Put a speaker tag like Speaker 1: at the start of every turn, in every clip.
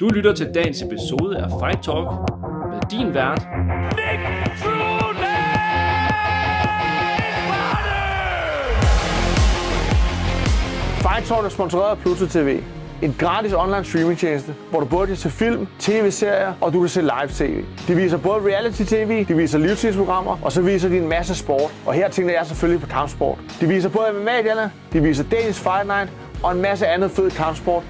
Speaker 1: Du lytter til dagens episode af Fight Talk med din vært, Nick Fight Talk er sponsoreret af Pluto TV. En gratis online streamingtjeneste, hvor du både kan se film, tv-serier og du kan se live tv. De viser både reality-tv, de viser livstidsprogrammer og så viser de en masse sport. Og her tænker jeg selvfølgelig på kampsport. De viser både mma de viser Danish Fight Night og en masse andet fed kampsport,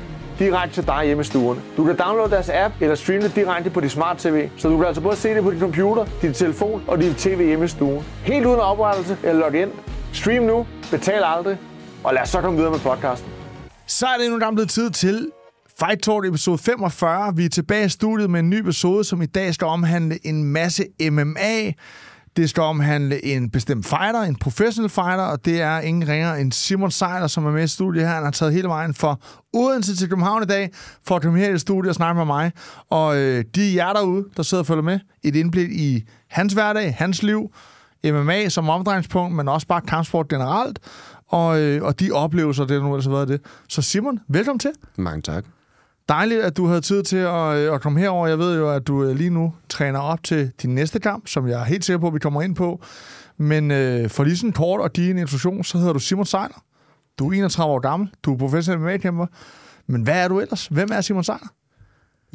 Speaker 1: direkte til dig hjemme i stuen. Du kan downloade deres app eller streame det direkte på din smart tv, så du kan altså både se det på din computer, din telefon og din tv hjemme i stuen. Helt uden oprettelse eller login. Stream nu, betal aldrig, og lad os så komme videre med podcasten. Så er det nu gang blevet tid til Fight Talk episode 45. Vi er tilbage i studiet med en ny episode, som i dag skal omhandle en masse MMA. Det skal omhandle en bestemt fighter, en professionel fighter, og det er ingen ringer end Simon Seiler, som er med i studiet her. Han har taget hele vejen fra Odense til København i dag for at komme her i studiet og snakke med mig. Og øh, de jer derude, der sidder og følger med, et indblik i hans hverdag, hans liv, MMA som omdrejningspunkt, men også bare kampsport generelt, og, øh, og de oplevelser, det nu ellers altså har været det. Så Simon, velkommen til. Mange tak. Dejligt, at du havde tid til at, øh, at komme herover. Jeg ved jo, at du øh, lige nu træner op til din næste kamp, som jeg er helt sikker på, at vi kommer ind på. Men øh, for lige sådan kort og din introduktion, så hedder du Simon Seiner. Du er 31 år gammel, du er professionel MMA-kæmper. Men hvad er du ellers? Hvem er Simon Seiner?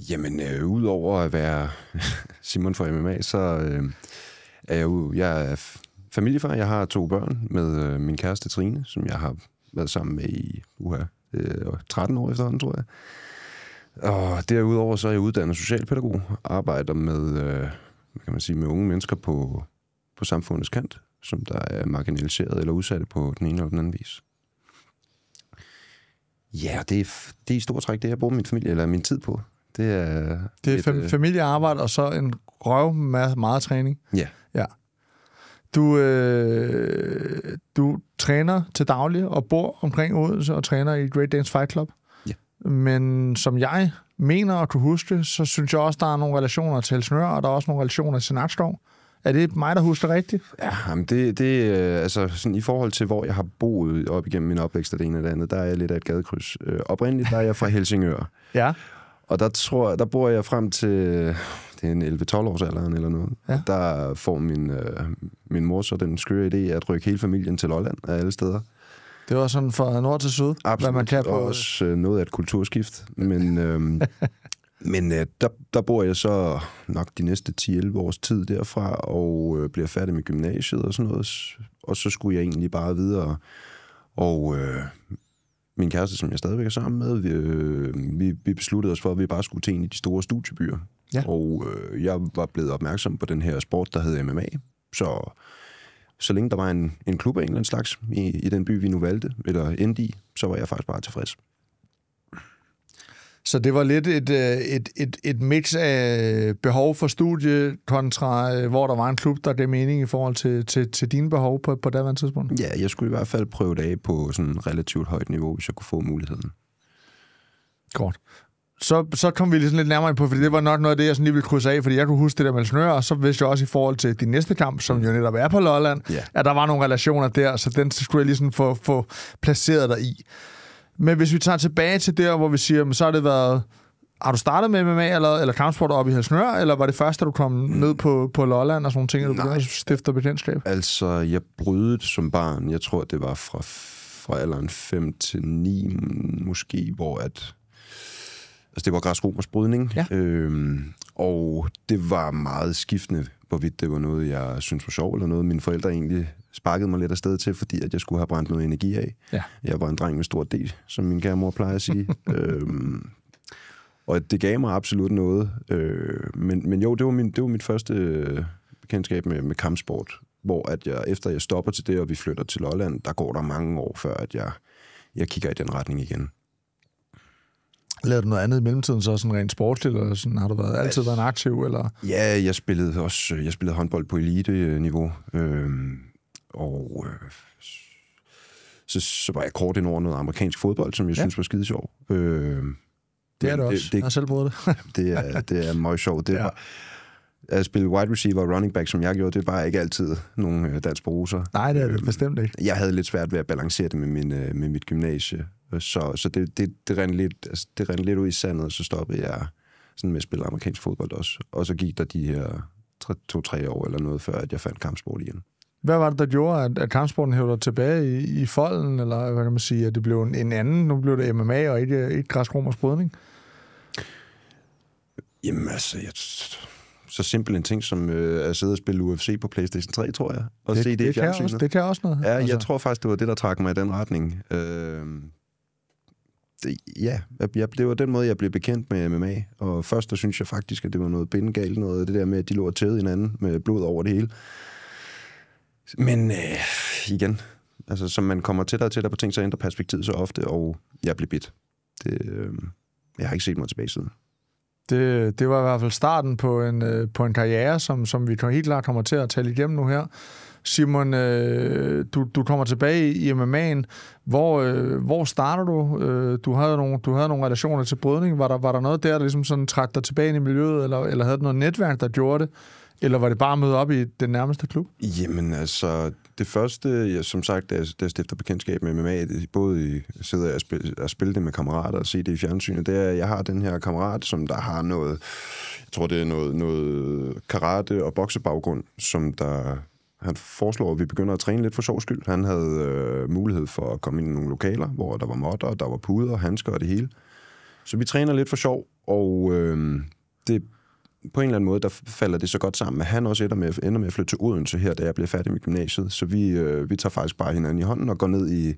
Speaker 2: Jamen, øh, udover at være Simon for MMA, så øh, er jeg jo jeg er familiefar. Jeg har to børn med øh, min kæreste Trine, som jeg har været sammen med i uha, 13 øh, år efterhånden, tror jeg. Og derudover så er jeg uddannet socialpædagog, arbejder med, øh, hvad kan man sige, med unge mennesker på, på samfundets kant, som der er marginaliseret eller udsatte på den ene eller den anden vis. Ja, det er, det er i stort træk det, jeg bruger min familie eller min tid på. Det er, det er et, fam- øh,
Speaker 1: familiearbejde og så en røv med meget træning. Ja. ja. Du, øh, du træner til daglig og bor omkring Odense og træner i Great Dance Fight Club. Men som jeg mener og kunne huske, så synes jeg også, der er nogle relationer til Helsingør, og der er også nogle relationer til Nakskov.
Speaker 2: Er det mig, der husker rigtigt? Ja, men det, det øh, altså sådan i forhold til, hvor jeg har boet op igennem min opvækst og det ene og det andet, der er jeg lidt af et gadekryds. Øh, oprindeligt der er jeg fra Helsingør. ja. Og der, tror, der bor jeg frem til det er en 11-12 års alderen eller noget. Ja. Der får min, øh, min mor så den skøre idé at rykke hele familien til Lolland af alle steder. Det var sådan
Speaker 1: fra nord til syd, Absolut,
Speaker 2: hvad man kan på. Og også øh, noget af et kulturskift. Men, øh, men øh, der, der bor jeg så nok de næste 10-11 års tid derfra, og øh, bliver færdig med gymnasiet og sådan noget. Og så skulle jeg egentlig bare videre. Og øh, min kæreste, som jeg stadigvæk er sammen med, vi, øh, vi, vi besluttede os for, at vi bare skulle til en af de store studiebyer. Ja. Og øh, jeg var blevet opmærksom på den her sport, der hed MMA. Så så længe der var en, en klub af en eller anden slags i, i den by, vi nu valgte, eller endte i, så var jeg faktisk bare tilfreds. Så det var lidt et, øh,
Speaker 1: et, et, et mix af behov for studie kontra, øh, hvor der var en klub, der gav mening i forhold til, til, til dine behov på, på daværende tidspunkt?
Speaker 2: Ja, jeg skulle i hvert fald prøve det af på sådan relativt højt niveau, hvis jeg kunne få muligheden. Godt
Speaker 1: så, så kom vi sådan ligesom lidt nærmere på, fordi det var nok noget af det, jeg sådan lige ville krydse af, fordi jeg kunne huske det der med Helsingør, og så vidste jeg også i forhold til din næste kamp, som jo netop er på Lolland, yeah. at der var nogle relationer der, så den skulle jeg lige sådan få, få placeret dig i. Men hvis vi tager tilbage til der, hvor vi siger, så har det været... Har du startet med MMA eller, eller kampsport op i Helsingør, eller var det først, da du kom mm. ned på, på Lolland og sådan nogle ting, at du Nej. begyndte at stifte bekendtskab?
Speaker 2: Altså, jeg brydede som barn. Jeg tror, det var fra, fra alderen 5 til 9, måske, hvor at Altså, det var græsromers brydning, ja. øhm, og det var meget skiftende, hvorvidt det var noget, jeg synes var sjovt, eller noget, mine forældre egentlig sparkede mig lidt afsted til, fordi at jeg skulle have brændt noget energi af. Ja. Jeg var en dreng med stor del, som min kære mor plejer at sige. øhm, og det gav mig absolut noget. Øh, men, men jo, det var, min, det var mit første øh, bekendtskab med, med kampsport, hvor at jeg, efter jeg stopper til det, og vi flytter til Lolland, der går der mange år før, at jeg, jeg kigger i den retning igen.
Speaker 1: Lavede du noget andet i mellemtiden, så sådan rent sportsligt, eller sådan, har du været, altid været en aktiv? Eller?
Speaker 2: Ja, jeg spillede også øh, jeg spillede håndbold på elite-niveau, øhm, og øh, så, så var jeg kort ind over noget amerikansk fodbold, som jeg ja. synes var skide sjov. Øhm, det er det også. Det, det, jeg har selv det. det, er, det er meget sjovt. Det, ja. var, at spille wide receiver og running back, som jeg gjorde, det var ikke altid nogen øh, dansk bruser.
Speaker 1: Nej, det er det øhm, bestemt ikke.
Speaker 2: Jeg havde lidt svært ved at balancere det med, min, øh, med mit gymnasie, så, så det, det, det, rendte lidt, altså, det rendte lidt ud i sandet, og så stoppede jeg sådan med at spille amerikansk fodbold også. Og så gik der de her to-tre år eller noget, før at jeg fandt kampsport igen.
Speaker 1: Hvad var det, der gjorde, at, at kampsporten hævde dig tilbage i, i folden, eller hvad kan man sige, at det blev en, en anden, nu blev det MMA og ikke, ikke græsk romersk brydning?
Speaker 2: Jamen altså, jeg, så simpel en ting som øh, at sidde og spille UFC på PlayStation 3, tror jeg. Og det, se det, det, kan også, det kan også noget. Ja, altså. jeg tror faktisk, det var det, der trak mig i den retning. Øh, det, ja, jeg, jeg, det var den måde, jeg blev bekendt med MMA. Og først, der synes jeg faktisk, at det var noget bindegalt, noget det der med, at de lå og tæde hinanden med blod over det hele. Men øh, igen, altså, som man kommer tættere og tættere på ting, så ændrer perspektivet så ofte, og jeg blev bit. Det, øh, jeg har ikke set mig tilbage siden.
Speaker 1: Det, det var i hvert fald starten på en, øh, på en karriere, som, som vi helt klart kommer til at tale igennem nu her. Simon, øh, du, du kommer tilbage i MMA'en. Hvor, øh, hvor starter du? Øh, du, havde nogle, du havde nogle relationer til brydning. Var der, var der noget der, der ligesom sådan trak dig tilbage ind i miljøet, eller, eller havde du noget netværk, der gjorde det? Eller var det bare at møde op i den nærmeste
Speaker 2: klub? Jamen altså, det første, jeg, som sagt, da jeg, da jeg stifter bekendtskab med MMA, det, både i, sidder jeg og, spil, spille det med kammerater og se det i fjernsynet, det er, at jeg har den her kammerat, som der har noget, jeg tror det er noget, noget karate og boksebaggrund, som der han foreslår, at vi begynder at træne lidt for sjov skyld. Han havde øh, mulighed for at komme ind i nogle lokaler, hvor der var modder, der var puder, handsker og det hele. Så vi træner lidt for sjov, og øh, det på en eller anden måde, der falder det så godt sammen, at han også ender med, ender med at flytte til Odense her, da jeg bliver færdig med gymnasiet. Så vi, øh, vi tager faktisk bare hinanden i hånden og går ned i,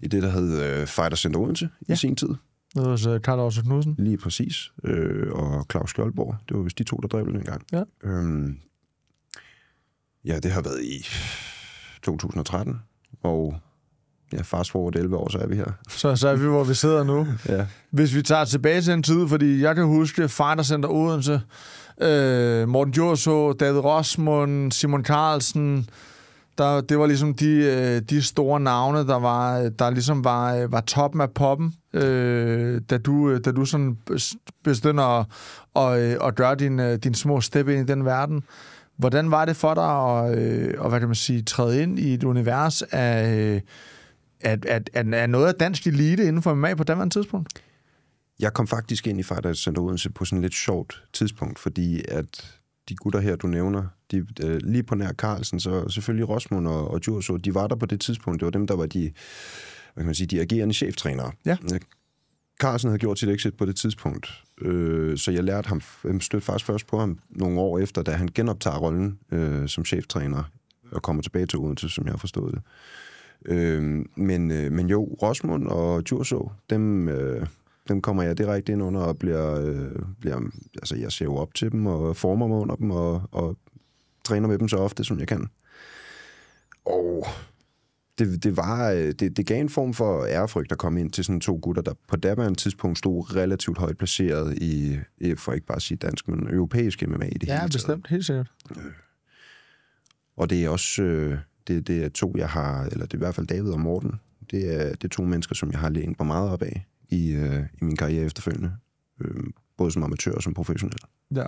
Speaker 2: i det, der hed øh, Fighter Center Odense ja. i sin tid. var så Karl Aarhus Knudsen? Lige præcis. Øh, og Claus Skjoldborg. Det var vist de to, der drev det gang. Ja. Øhm, ja, det har været i 2013. Og ja, fast forward 11 år, så er vi her.
Speaker 1: Så, så er vi, hvor vi sidder nu. ja. Hvis vi tager tilbage til en tid, fordi jeg kan huske Fighter Center Odense, øh, Morten Jorså, David Rosmund, Simon Carlsen, der, det var ligesom de, øh, de store navne, der, var, der ligesom var, øh, var toppen af poppen, øh, da, du, øh, da du sådan begynder at, at, at gøre din, din små step ind i den verden. Hvordan var det for dig at, at hvad kan man sige, træde ind i et univers af, at, at, at, er noget af dansk elite inden for MMA på daværende tidspunkt?
Speaker 2: Jeg kom faktisk ind i Fighters Center Odense på sådan et lidt sjovt tidspunkt, fordi at de gutter her, du nævner, de, øh, lige på nær Carlsen, så selvfølgelig Rosmund og, og Djurso, de var der på det tidspunkt. Det var dem, der var de, hvad kan man sige, de agerende cheftrænere. Ja. Øh, Carlsen havde gjort sit exit på det tidspunkt, øh, så jeg lærte ham, jeg øh, stødte faktisk først på ham nogle år efter, da han genoptager rollen øh, som cheftræner og kommer tilbage til Odense, som jeg har forstået det. Øh, men, øh, men jo, Rosmund og Djurså, dem, øh, dem kommer jeg direkte ind under og bliver, øh, bliver... Altså, jeg ser jo op til dem og former mig under dem og, og træner med dem så ofte, som jeg kan. Og det, det, var, øh, det, det gav en form for ærefrygt at komme ind til sådan to gutter, der på daværende tidspunkt stod relativt højt placeret i, for ikke bare at sige dansk, men europæisk MMA i det ja, hele taget. Ja,
Speaker 1: bestemt, helt sikkert. Øh.
Speaker 2: Og det er også... Øh, det, det er to, jeg har, eller det er i hvert fald David og Morten. Det er, det er to mennesker, som jeg har lænet mig meget op af i, øh, i min karriere efterfølgende. Øh, både som amatør og som professionel.
Speaker 1: Ja.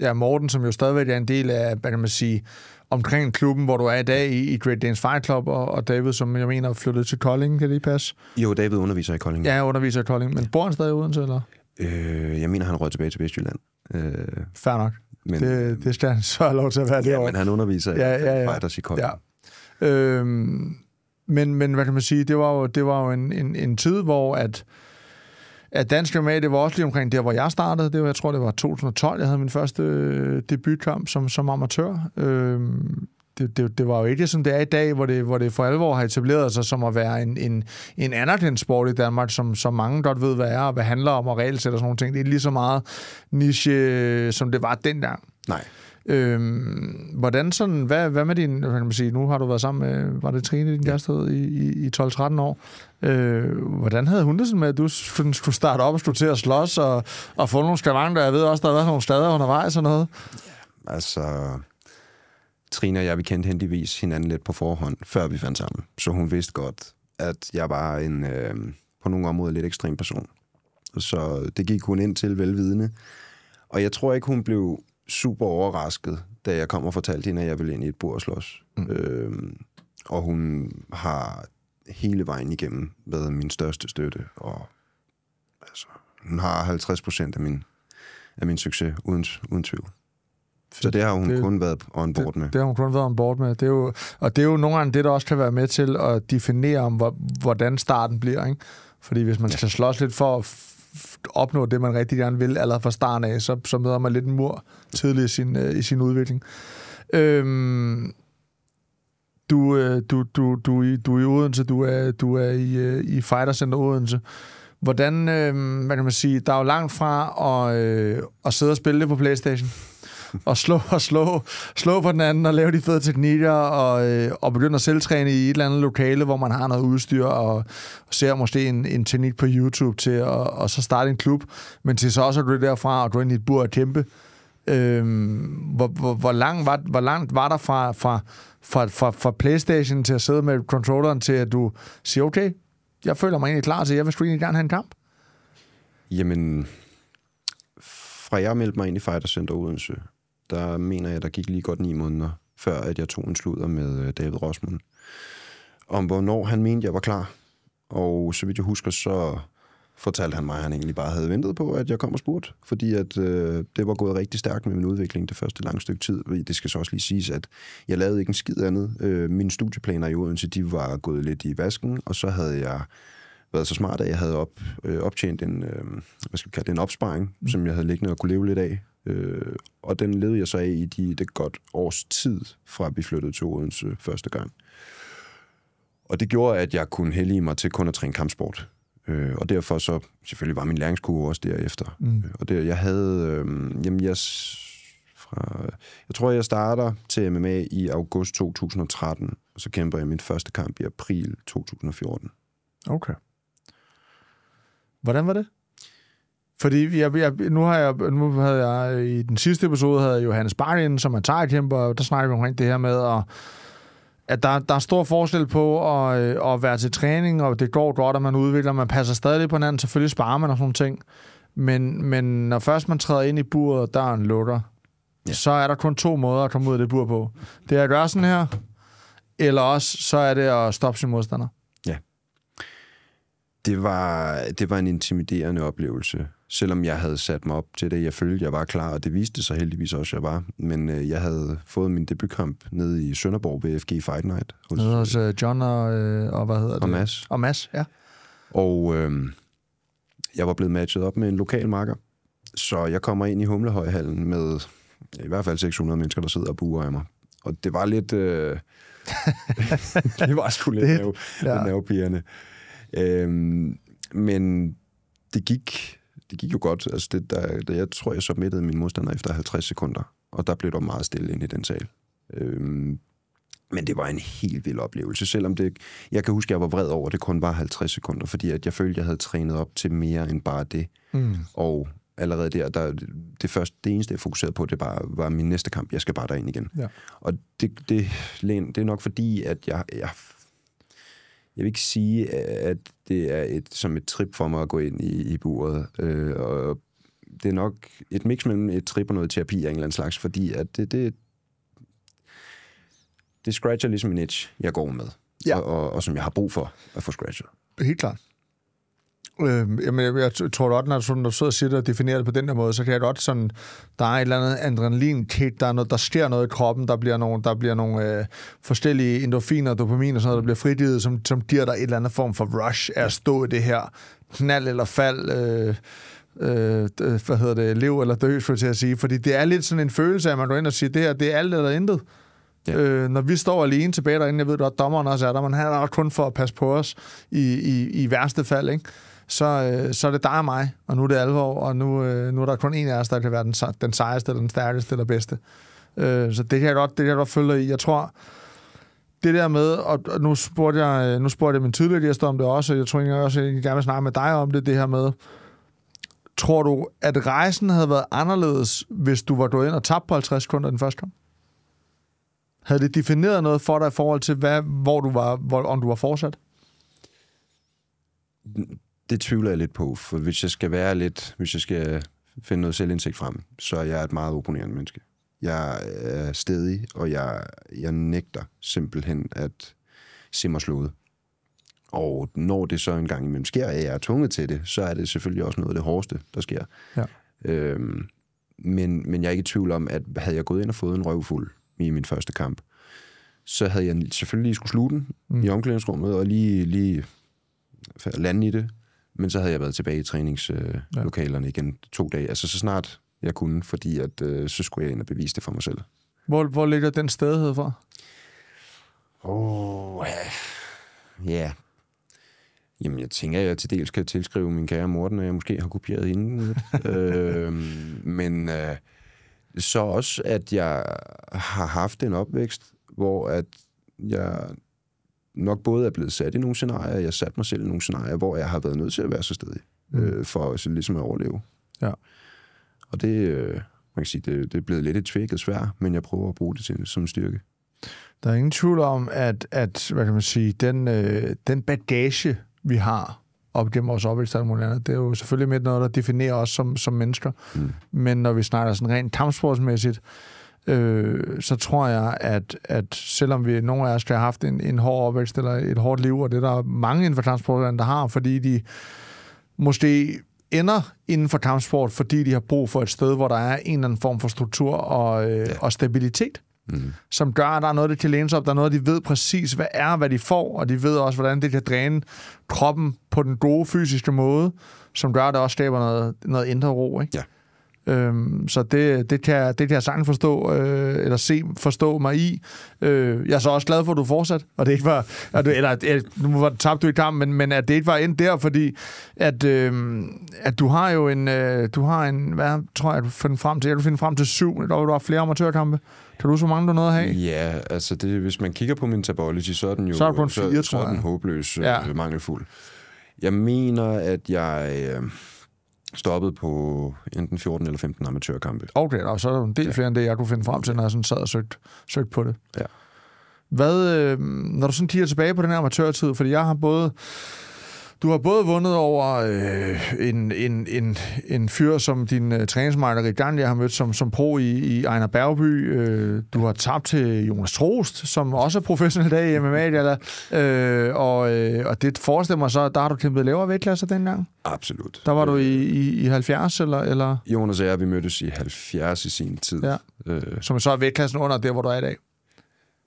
Speaker 1: Ja, Morten, som jo stadigvæk er en del af, hvad kan man sige, omkring klubben, hvor du er i dag i, i Great Danes Fight Club, og, og David, som jeg mener, flyttede til Kolding, kan det passe?
Speaker 2: Jo, David underviser i Kolding.
Speaker 1: Ja, underviser i Kolding, men bor han stadig uden til, eller?
Speaker 2: Øh, jeg mener, han røg tilbage til Vestjylland. Øh, Fair nok. Men, det, det skal han så have lov til at være ja, det Ja, men han underviser ja,
Speaker 1: ja, ja. i Fighters i Kolding. Ja. Øhm, men, men hvad kan man sige, det var jo, det var jo en, en, en tid, hvor at, at dansk MMA, det var også lige omkring der, hvor jeg startede. Det var, jeg tror, det var 2012, jeg havde min første øh, debutkamp som, som amatør. Øhm, det, det, det var jo ikke sådan, det er i dag, hvor det, hvor det for alvor har etableret sig som at være en, en, en anerkendt sport i Danmark, som, som mange godt ved, hvad er, og hvad handler om, og regelsæt og sådan nogle ting. Det er lige så meget niche, øh, som det var dengang. Nej. Øhm, hvordan sådan, hvad, hvad med din, kan man sige, nu har du været sammen med, var det Trine, din ja. i, i, i 12-13 år. Øh, hvordan havde hun det sådan med, at du skulle starte op og skulle til at slås og, og få nogle skavanker?
Speaker 2: Jeg ved også, der har været nogle steder undervejs og noget. Ja, altså... Trine og jeg, vi kendte heldigvis hinanden lidt på forhånd, før vi fandt sammen. Så hun vidste godt, at jeg var en øh, på nogle områder lidt ekstrem person. Så det gik hun ind til velvidende. Og jeg tror ikke, hun blev super overrasket, da jeg kom og fortalte hende, at jeg ville ind i et bord og slås. Mm. Øh, og hun har hele vejen igennem været min største støtte, og altså, hun har 50 procent af min, af min succes, uden, uden tvivl. Så det har hun det, kun været on board med. Det, det har hun kun været
Speaker 1: on board med. Det er jo, og det er jo nogle gange det, der også kan være med til at definere, om hvordan starten bliver. Ikke? Fordi hvis man ja. skal slås lidt for at opnå det, man rigtig gerne vil allerede fra starten af, så, så møder man lidt en mur tidlig i sin, øh, i sin udvikling. Øhm, du, øh, du, du, du, du er i Odense, du er, du er i, øh, i Fighter Center Odense. Hvordan, øh, hvad kan man sige, der er jo langt fra at, øh, at sidde og spille det på Playstation og slå og slå, slå på den anden og lave de fede teknikker og, øh, og begynde at selvtræne i et eller andet lokale, hvor man har noget udstyr og, og ser måske en, en teknik på YouTube til og, og så starte en klub. Men til så også at du derfra, og du ind i et bur og kæmpe. Øh, hvor, hvor, hvor, langt var, hvor langt var der fra, fra, fra, fra, fra Playstation til at sidde med controlleren til, at du siger, okay, jeg føler mig egentlig klar til, jeg vil egentlig gerne have en kamp?
Speaker 2: Jamen, fra jeg meldte mig ind i Fighter Center Odense, der mener jeg, der gik lige godt ni måneder, før at jeg tog en sludder med øh, David Rosmund, om hvornår han mente, jeg var klar. Og så vidt jeg husker, så fortalte han mig, at han egentlig bare havde ventet på, at jeg kom og spurgte, fordi at, øh, det var gået rigtig stærkt med min udvikling det første lange stykke tid. Det skal så også lige siges, at jeg lavede ikke en skid andet. Øh, mine studieplaner i Odense, de var gået lidt i vasken, og så havde jeg været så smart, at jeg havde op, øh, optjent en, øh, hvad skal vi kalde det, en opsparing, mm. som jeg havde liggende og kunne leve lidt af, Øh, og den levede jeg så af i de, det godt års tid, fra vi flyttede til Odense første gang. Og det gjorde, at jeg kunne hellige mig til kun at træne kampsport. Øh, og derfor så, selvfølgelig var min læringskurve også derefter. Mm. Øh, og det, jeg havde, øh, jamen jeg, fra, jeg tror, jeg starter til MMA i august 2013, og så kæmper jeg min første kamp i april 2014.
Speaker 1: Okay. Hvordan var det? Fordi jeg, jeg, nu, har jeg, nu havde jeg i den sidste episode, havde Johannes Barlin, som er tegkæmper, og der snakkede vi omkring det her med, at, at der, der er stor forskel på at, øh, at være til træning, og det går godt, at man udvikler, man passer stadig på hinanden, selvfølgelig sparer man og sådan nogle ting. Men, men når først man træder ind i buret, og døren lukker, ja. så er der kun to måder at komme ud af det bur på. Det er at gøre sådan her, eller også så er det at stoppe sin modstander.
Speaker 2: Ja. Det var, det var en intimiderende oplevelse selvom jeg havde sat mig op til det. Jeg følte, jeg var klar, og det viste sig heldigvis også, at jeg var. Men øh, jeg havde fået min debutkamp nede i Sønderborg ved FG Fight Night.
Speaker 1: Hos, nede hos øh, øh, John og, øh, og, hvad hedder og det?
Speaker 2: Mads. Og Mads, ja. Og øh, jeg var blevet matchet op med en lokal marker. Så jeg kommer ind i Humlehøjhallen med i hvert fald 600 mennesker, der sidder og buer af mig. Og det var lidt... Øh, det var sgu lidt nerve, ja. nervepigerne. Øhm, men det gik det gik jo godt. Altså, det, der, jeg tror, jeg submittede min modstander efter 50 sekunder, og der blev der meget stille ind i den sal. Øhm, men det var en helt vild oplevelse, selvom det, jeg kan huske, at jeg var vred over, at det kun var 50 sekunder, fordi at jeg følte, at jeg havde trænet op til mere end bare det. Mm. Og allerede der, der det, første, det eneste, jeg fokuserede på, det bare, var min næste kamp. Jeg skal bare derind igen. Ja. Og det, det, det er nok fordi, at jeg, jeg, jeg vil ikke sige, at det er et, som et trip for mig at gå ind i, i buret. Øh, og det er nok et mix mellem et trip og noget terapi af en eller anden slags, fordi at det, det, det scratcher ligesom en itch, jeg går med, ja. og, og, og som jeg har brug for at få scratchet.
Speaker 1: Helt klart. Øh, jamen, jeg, jeg tror godt, når, du sidder og siger og definerer det på den der måde, så kan jeg godt sådan, der er et eller andet adrenalin kick, der, er noget, der sker noget i kroppen, der bliver nogle, der bliver nogle øh, forskellige endorfiner, dopamin og sådan noget, der bliver frigivet, som, som giver dig et eller andet form for rush af at stå i det her knald eller fald, øh, øh, hvad hedder det, lev eller dø, for til at sige. Fordi det er lidt sådan en følelse af, at man går ind og siger, det her, det er alt eller intet. Ja. Øh, når vi står alene tilbage derinde, jeg ved godt, dommeren også er der, men han er der kun for at passe på os i, i, i værste fald, ikke? så, øh, så er det dig og mig, og nu er det alvor, og nu, øh, nu er der kun en af os, der kan være den, den sejeste, eller den stærkeste, eller bedste. Øh, så det kan jeg godt, det kan jeg godt følge i. Jeg tror, det der med, og nu spurgte jeg, øh, nu spurgte jeg min tidligere gæster om det også, og jeg tror jeg også, jeg gerne vil snakke med dig om det, det her med, tror du, at rejsen havde været anderledes, hvis du var gået ind og tabt på 50 sekunder den første gang? Havde det defineret noget for dig i forhold til, hvad, hvor du var, hvor, om du var fortsat?
Speaker 2: det tvivler jeg lidt på, for hvis jeg skal være lidt, hvis jeg skal finde noget selvindsigt frem, så er jeg et meget opponerende menneske. Jeg er stedig, og jeg, jeg nægter simpelthen at se mig slået. Og når det så engang imellem sker, at jeg er tunget til det, så er det selvfølgelig også noget af det hårdeste, der sker. Ja. Øhm, men, men jeg er ikke i tvivl om, at havde jeg gået ind og fået en røvfuld i min første kamp, så havde jeg selvfølgelig lige skulle slutte den mm. i omklædningsrummet og lige, lige lande i det. Men så havde jeg været tilbage i træningslokalerne ja. igen to dage. Altså så snart jeg kunne, fordi at, øh, så skulle jeg ind og bevise det for mig selv.
Speaker 1: Hvor, hvor ligger den hed fra?
Speaker 2: Åh, oh, ja. Yeah. Jamen, jeg tænker, at jeg til dels kan tilskrive min kære mor, når jeg måske har kopieret hende. øh, men øh, så også, at jeg har haft en opvækst, hvor at jeg nok både er blevet sat i nogle scenarier, jeg satte mig selv i nogle scenarier, hvor jeg har været nødt til at være så stedig, mm. øh, for så ligesom at overleve. Ja. Og det, øh, man kan sige, det, det er blevet lidt et tvækket svær, men jeg prøver at bruge det til, som styrke.
Speaker 1: Der er ingen tvivl om, at, at hvad kan man sige, den, øh, den bagage, vi har op gennem vores opvækst og muligt andet, det er jo selvfølgelig med noget, der definerer os som, som mennesker. Mm. Men når vi snakker sådan rent kampsportsmæssigt, øh, så tror jeg, at, at selvom vi nogle af os har have haft en, en hård opvækst eller et hårdt liv, og det der er der mange inden for transportland, der har, fordi de måske ender inden for kampsport, fordi de har brug for et sted, hvor der er en eller anden form for struktur og, øh, ja. og stabilitet, mm. som gør, at der er noget, der kan læne sig op, der er noget, de ved præcis, hvad er, hvad de får, og de ved også, hvordan det kan dræne kroppen på den gode fysiske måde, som gør, at det også skaber noget, noget indre ro. Ikke? Ja. Øhm, så det, det, kan, det kan jeg sagtens forstå, øh, eller se, forstå mig i. Øh, jeg er så også glad for, at du fortsat, og det ikke var, at du, eller at, øh, nu var, tabt du i kampen, men, men at det ikke var ind der, fordi at, øh, at du har jo en, øh, du har en, hvad tror jeg, du finder frem til, jeg finde frem til syv, der du har flere amatørkampe. Kan du huske, hvor mange du nåede at have? Ja, altså det,
Speaker 2: hvis man kigger på min tabology, så er den jo så er, på en fire, så, tror jeg. så er den håbløs, øh, ja. mangelfuld. Jeg mener, at jeg... Øh, stoppet på enten 14 eller 15 amatørkampe.
Speaker 1: Okay, og så er der en del ja. flere end det, jeg kunne finde frem til, når jeg sådan sad og søgte, søgte på det. Ja. Hvad, øh, når du sådan kigger tilbage på den her amatørtid, fordi jeg har både du har både vundet over øh, en, en, en, en fyr, som din øh, træningsmejler Ridgan, jeg har mødt som, som pro i, i Ejner Bergby. Øh, du har tabt til Jonas Trost, som også er professionel dag i MMA. Eller, øh, og, øh, og det forestiller mig så, der har du kæmpet lavere vægtklasser dengang? Absolut. Der var du i, øh, i, i 70, eller, eller?
Speaker 2: Jonas og jeg, vi mødtes i 70 i sin tid. Ja. Øh. Som så er vægtklassen under der, hvor du er i dag?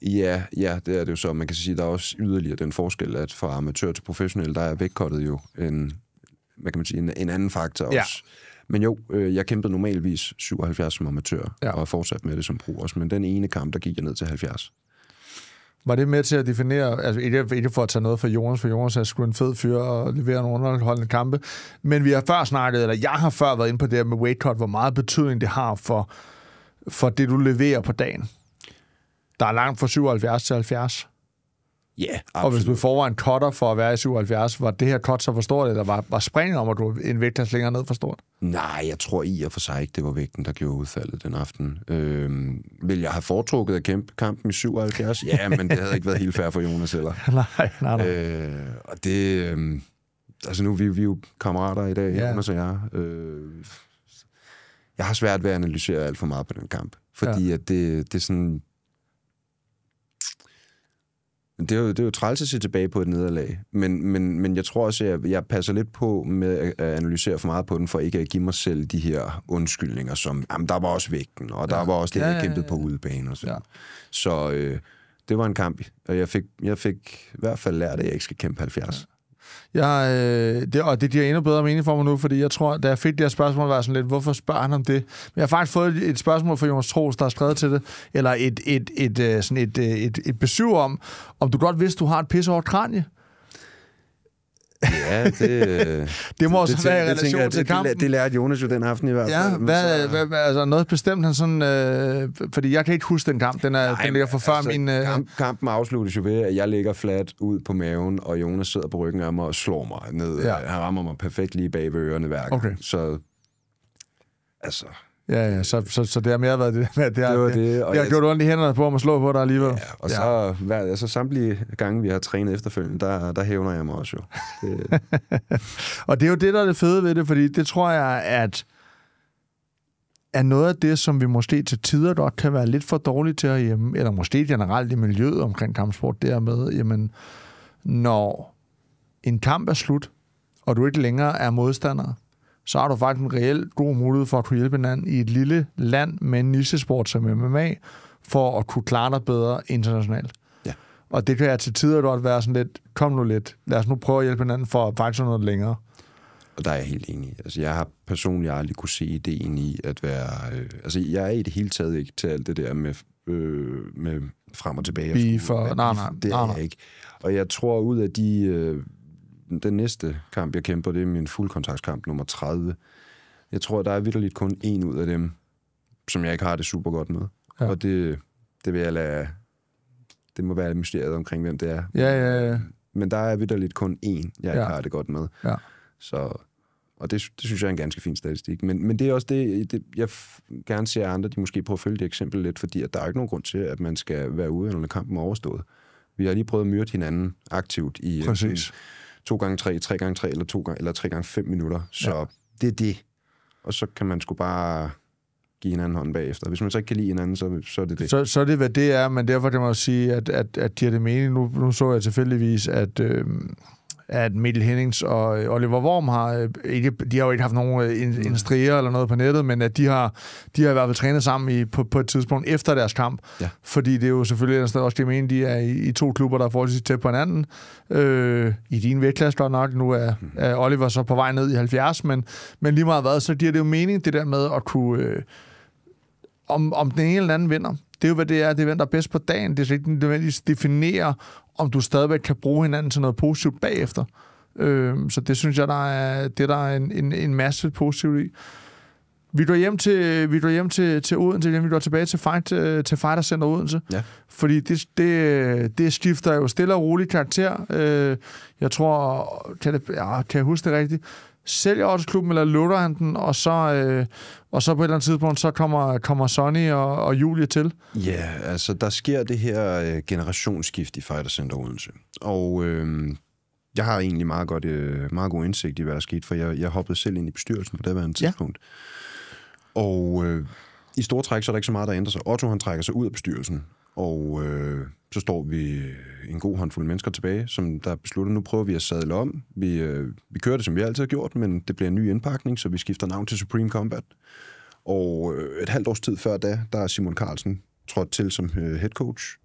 Speaker 2: Ja, ja, det er det jo så. Man kan sige, at der er også yderligere den forskel, at fra amatør til professionel, der er vægtkottet jo en, hvad kan man sige, en, en anden faktor også. ja. også. Men jo, øh, jeg kæmpede normalvis 77 som amatør, ja. og har fortsat med det som pro også. Men den ene kamp, der gik jeg ned til 70.
Speaker 1: Var det med til at definere, altså ikke, ikke for at tage noget for Jonas, for Jonas er sgu en fed fyr og leverer nogle underholdende kampe, men vi har før snakket, eller jeg har før været inde på det med weight cut, hvor meget betydning det har for, for det, du leverer på dagen der er langt fra 77 til 70. Ja, yeah, absolut. Og hvis du får en cutter for at være i 77, var det her cut så for stort, eller var, var springet om, at du en vægtklasse længere ned for stort?
Speaker 2: Nej, jeg tror i og for sig ikke, det var vægten, der gjorde udfaldet den aften. Øhm, vil jeg have foretrukket at kæmpe kampen i 77? ja, men det havde ikke været helt fair for Jonas heller. nej, nej, nej. Øh, og det... Øh, altså nu vi, vi er jo kammerater i dag, ja. Jonas og jeg. Øh, jeg har svært ved at analysere alt for meget på den kamp, fordi ja. at det, det er sådan det er, jo, det er jo træls at se tilbage på et nederlag, men, men, men jeg tror også, at jeg, jeg passer lidt på med at analysere for meget på den, for ikke at give mig selv de her undskyldninger, som, jamen, der var også vægten, og der ja. var også det, jeg ja, kæmpede ja, ja. på udebane og sådan. Ja. Så øh, det var en kamp, og jeg fik, jeg fik i hvert fald lært, at jeg ikke skal kæmpe 70. Ja. Jeg,
Speaker 1: øh, det, og det giver endnu bedre mening for mig nu, fordi jeg tror, da jeg fik det her spørgsmål, var jeg sådan lidt, hvorfor spørger han om det? Men jeg har faktisk fået et spørgsmål fra Jonas Troels, der har skrevet til det, eller et, et, et, et, øh, sådan et, øh, et, et besøg om, om du godt vidste, du har et over kranje.
Speaker 2: Ja, det... Øh, det må også det, være i relation jeg, til det, kampen. Det, det lærte Jonas jo den aften i hvert fald. Ja, hvad, så... hvad,
Speaker 1: hvad, altså noget bestemt han sådan... Øh, fordi jeg kan ikke huske den kamp. Den, er, Nej, den ligger for før altså, min... Øh...
Speaker 2: Kamp, kampen afsluttes jo ved, at jeg ligger flat ud på maven, og Jonas sidder på ryggen af mig og slår mig ned. Ja. Han rammer mig perfekt lige bag ved ørerne hver gang. Okay. Så... Altså...
Speaker 1: Ja, ja, så, så, så det har mere været det med, det, har, det, var det, det, og det har gjort
Speaker 2: ondt i hænderne på mig at slå på dig alligevel. Ja, og ja. så hver, altså, samtlige gange, vi har trænet efterfølgende, der, der hævner jeg mig også jo. Det. og det er jo det, der er det fede ved det, fordi det tror jeg, at
Speaker 1: er noget af det, som vi måske til tider godt kan være lidt for dårlige til herhjemme, eller måske generelt i miljøet omkring kampsport, det er med, jamen, når en kamp er slut, og du ikke længere er modstander, så har du faktisk en reelt god mulighed for at kunne hjælpe hinanden i et lille land med en nichesport som MMA, for at kunne klare dig bedre internationalt. Ja. Og det kan jeg til tider godt være sådan lidt, kom nu lidt, lad os nu prøve at hjælpe hinanden for at faktisk
Speaker 2: noget længere. Og der er jeg helt enig. Altså, jeg har personligt aldrig kunne se ideen i at være... Øh, altså, jeg er i det hele taget ikke til alt det der med, øh, med frem og tilbage. Og for, Nej, nej. Det nej, er nej. jeg ikke. Og jeg tror, ud af de... Øh, den næste kamp, jeg kæmper, det er min fuldkontaktskamp nummer 30. Jeg tror, der er vidderligt kun en ud af dem, som jeg ikke har det super godt med. Ja. Og det, det vil jeg lade... Det må være mysteriet omkring, hvem det er. Ja, ja, ja. Men der er vidderligt kun en, jeg ja. har det godt med. Ja. Så, og det, det synes jeg er en ganske fin statistik. Men, men det er også det, det, jeg gerne ser andre, de måske prøver at følge det eksempel lidt, fordi at der er ikke nogen grund til, at man skal være ude, når kampen er overstået. Vi har lige prøvet at myrde hinanden aktivt i Præcis. 2 gange 3 3 gange 3 eller 2 gange, eller 3 gange 5 minutter. Så ja. det er det. Og så kan man sgu bare give hinanden hånd bagefter. Hvis man så ikke kan lide hinanden, så, så er det det.
Speaker 1: Så, så er det, hvad det er, men derfor kan man jo sige, at, at, at har det mening. Nu, nu så jeg tilfældigvis, at, øh, at Mikkel Hennings og øh, Oliver Worm har øh, ikke, de har jo ikke haft nogen øh, industrier mm. eller noget på nettet, men at de har, de har i hvert fald trænet sammen i, på, på et tidspunkt efter deres kamp. Ja. Fordi det er jo selvfølgelig også det, mener, de er i, i to klubber, der er forholdsvis tæt på hinanden. Øh, I din vægtklasse godt nok, nu er, mm. er Oliver så på vej ned i 70, men, men lige meget hvad, så giver det jo mening det der med at kunne... Øh, om, om den ene eller anden vinder, det er jo, hvad det er. Det er, hvem der er bedst på dagen. Det er ikke nødvendigvis definere, om du stadigvæk kan bruge hinanden til noget positivt bagefter. Øh, så det synes jeg, der er, det der en, en, en masse positivt i. Vi går hjem til, vi går hjem til, til Odense, vi går tilbage til, fight, øh, til Fighter Center Odense. Ja. Fordi det, det, det skifter jo stille og roligt karakter. Øh, jeg tror, kan, det, ja, kan jeg huske det rigtigt, sælger Oddsklubben, eller lutter han den, og så, øh, og så på et eller andet tidspunkt, så kommer, kommer Sonny og, og Julie til? Ja, yeah,
Speaker 2: altså der sker det her øh, generationsskift i Fighter Center Odense. Og øh, jeg har egentlig meget, godt, øh, meget god indsigt i, hvad der skete, for jeg, jeg hoppede selv ind i bestyrelsen på det her tidspunkt. Yeah. Og øh, i store træk, så er der ikke så meget, der ændrer sig. Otto, han trækker sig ud af bestyrelsen, og øh, så står vi øh, en god håndfuld mennesker tilbage, som der beslutter, nu prøver vi at sadle om. Vi, øh, vi kører det, som vi altid har gjort, men det bliver en ny indpakning, så vi skifter navn til Supreme Combat. Og øh, et halvt års tid før da, der er Simon Carlsen trådt til som øh, head coach.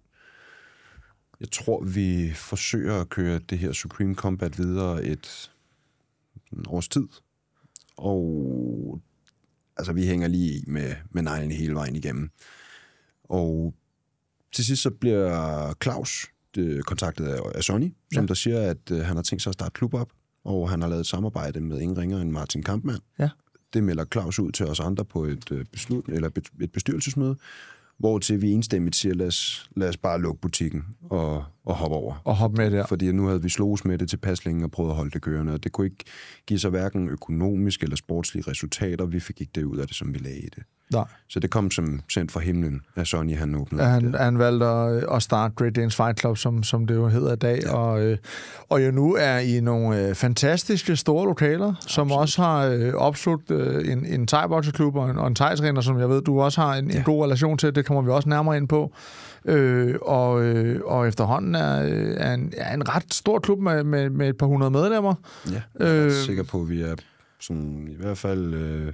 Speaker 2: Jeg tror, vi forsøger at køre det her Supreme Combat videre et års tid. Og altså, vi hænger lige med, med neglen hele vejen igennem. Og til sidst så bliver Claus det, kontaktet af, af Sonny, som ja. der siger, at øh, han har tænkt sig at starte klub op, og han har lavet et samarbejde med ingen ringer end Martin Kampmann. Ja. Det melder Claus ud til os andre på et, øh, beslut, eller et bestyrelsesmøde, hvor til vi enstemmigt siger, lad os, lad os bare lukke butikken og, og hoppe over. Og hoppe med der. Fordi nu havde vi slået med det til paslingen og prøvet at holde det kørende, og det kunne ikke give sig hverken økonomisk eller sportslige resultater. Vi fik ikke det ud af det, som vi lagde i det. Nej. Så det kom som sendt fra himlen, at Sonny han åbnede. Ja,
Speaker 1: han, han valgte at, at starte Great Danes Fight Club, som, som det jo hedder i dag, ja. og, øh, og jo nu er i nogle øh, fantastiske store lokaler, Absolut. som også har øh, opslugt en, en thai bokseklub og en, og en thai som jeg ved, du også har en, ja. en god relation til. Det kommer vi også nærmere ind på. Øh, og, øh, og efterhånden er, øh, er, en, er en ret stor klub med, med, med et par hundrede medlemmer. Ja, jeg er øh, sikker
Speaker 2: på, at vi er sådan, i hvert fald øh,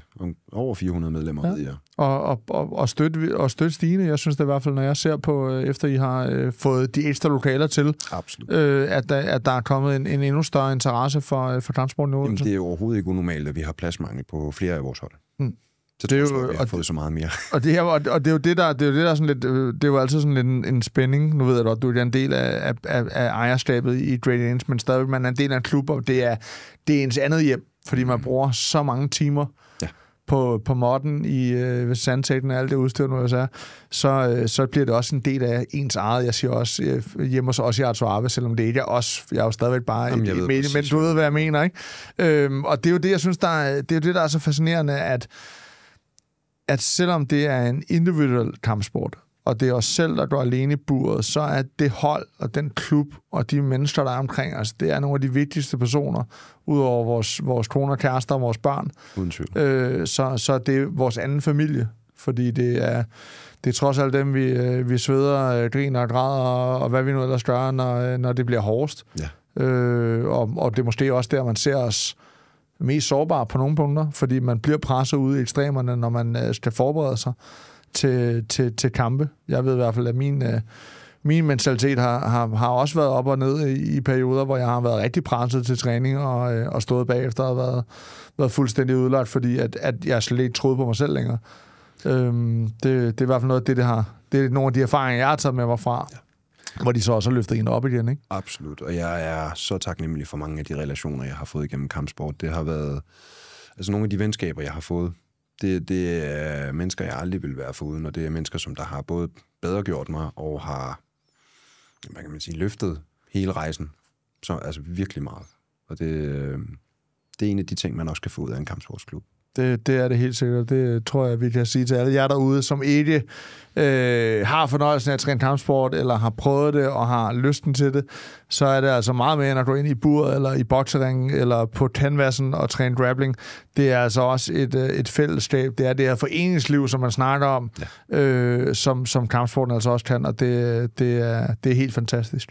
Speaker 2: over 400 medlemmer, ja. ved jeg.
Speaker 1: Og, og, og, og, støtte, og støtte stigende, jeg synes det i hvert fald, når jeg ser på, øh, efter I har øh, fået de ekstra lokaler til, Absolut. Øh, at, der, at der er kommet en, en endnu større interesse for, øh, for
Speaker 2: kampsport nu. Jamen, det er overhovedet ikke unormalt, at vi har pladsmangel på flere af vores hold. Mm. Så det er jo, jeg har fået så meget mere.
Speaker 1: Og det, er, og det er jo det, der, det er jo det, der er sådan lidt, øh, det er jo altid sådan lidt en, en spænding. Nu ved jeg godt, du er en del af, af, af ejerskabet i Great Ends, men stadigvæk man er en del af en klub, og det er, det er ens andet hjem fordi man mm. bruger så mange timer ja. på, på modden i øh, sandtægten og alt det udstyr, nu så, så, øh, så bliver det også en del af ens eget. Jeg siger også øh, hjemme hos os i Arto Arve, selvom det ikke er os. Jeg er jo stadigvæk bare i medie, men du ved, hvad jeg mener. Ikke? Øhm, og det er jo det, jeg synes, der er, det er jo det, der er så fascinerende, at at selvom det er en individuel kampsport, og det er os selv, der går alene i buret, så er det hold og den klub og de mennesker, der er omkring os, det er nogle af de vigtigste personer, udover vores, vores kone og kærester og vores børn. Uden tvivl. Øh, så, så det er vores anden familie, fordi det er, det er trods alt dem, vi, øh, vi sveder, øh, griner og græder, og, og hvad vi nu ellers gør, når, øh, når det bliver hårdest. Ja. Øh, og, og det er måske også der, man ser os mest sårbare på nogle punkter, fordi man bliver presset ud i ekstremerne, når man skal forberede sig til, til, til kampe. Jeg ved i hvert fald, at min, øh, min mentalitet har, har, har også været op og ned i, i perioder, hvor jeg har været rigtig presset til træning og, øh, og stået bagefter og været, været fuldstændig udlagt, fordi at, at jeg slet ikke troede på mig selv længere. Øhm, det, det er i hvert fald noget af det, det har. Det er nogle af de erfaringer, jeg har taget med mig fra. Ja. Hvor de så også har løftet en op igen, ikke?
Speaker 2: Absolut, og jeg er så taknemmelig for mange af de relationer, jeg har fået igennem kampsport. Det har været altså nogle af de venskaber, jeg har fået det, det er mennesker, jeg aldrig vil være foruden, og det er mennesker, som der har både bedre gjort mig og har, hvad kan man sige, løftet hele rejsen. Så, altså virkelig meget. Og det, øh, det er en af de ting, man også kan få ud af en kampsportsklub.
Speaker 1: Det, det er det helt sikkert. Det tror jeg, vi kan sige til alle jer derude, som ikke øh, har fornøjelsen af at træne kampsport, eller har prøvet det og har lysten til det, så er det altså meget mere end at gå ind i buret, eller i bokseringen, eller på canvasen og træne grappling. Det er altså også et, øh, et fællesskab. Det er det her foreningsliv, som man snakker om, ja. øh, som, som kampsporten altså også kan, og det, det, er, det er helt fantastisk.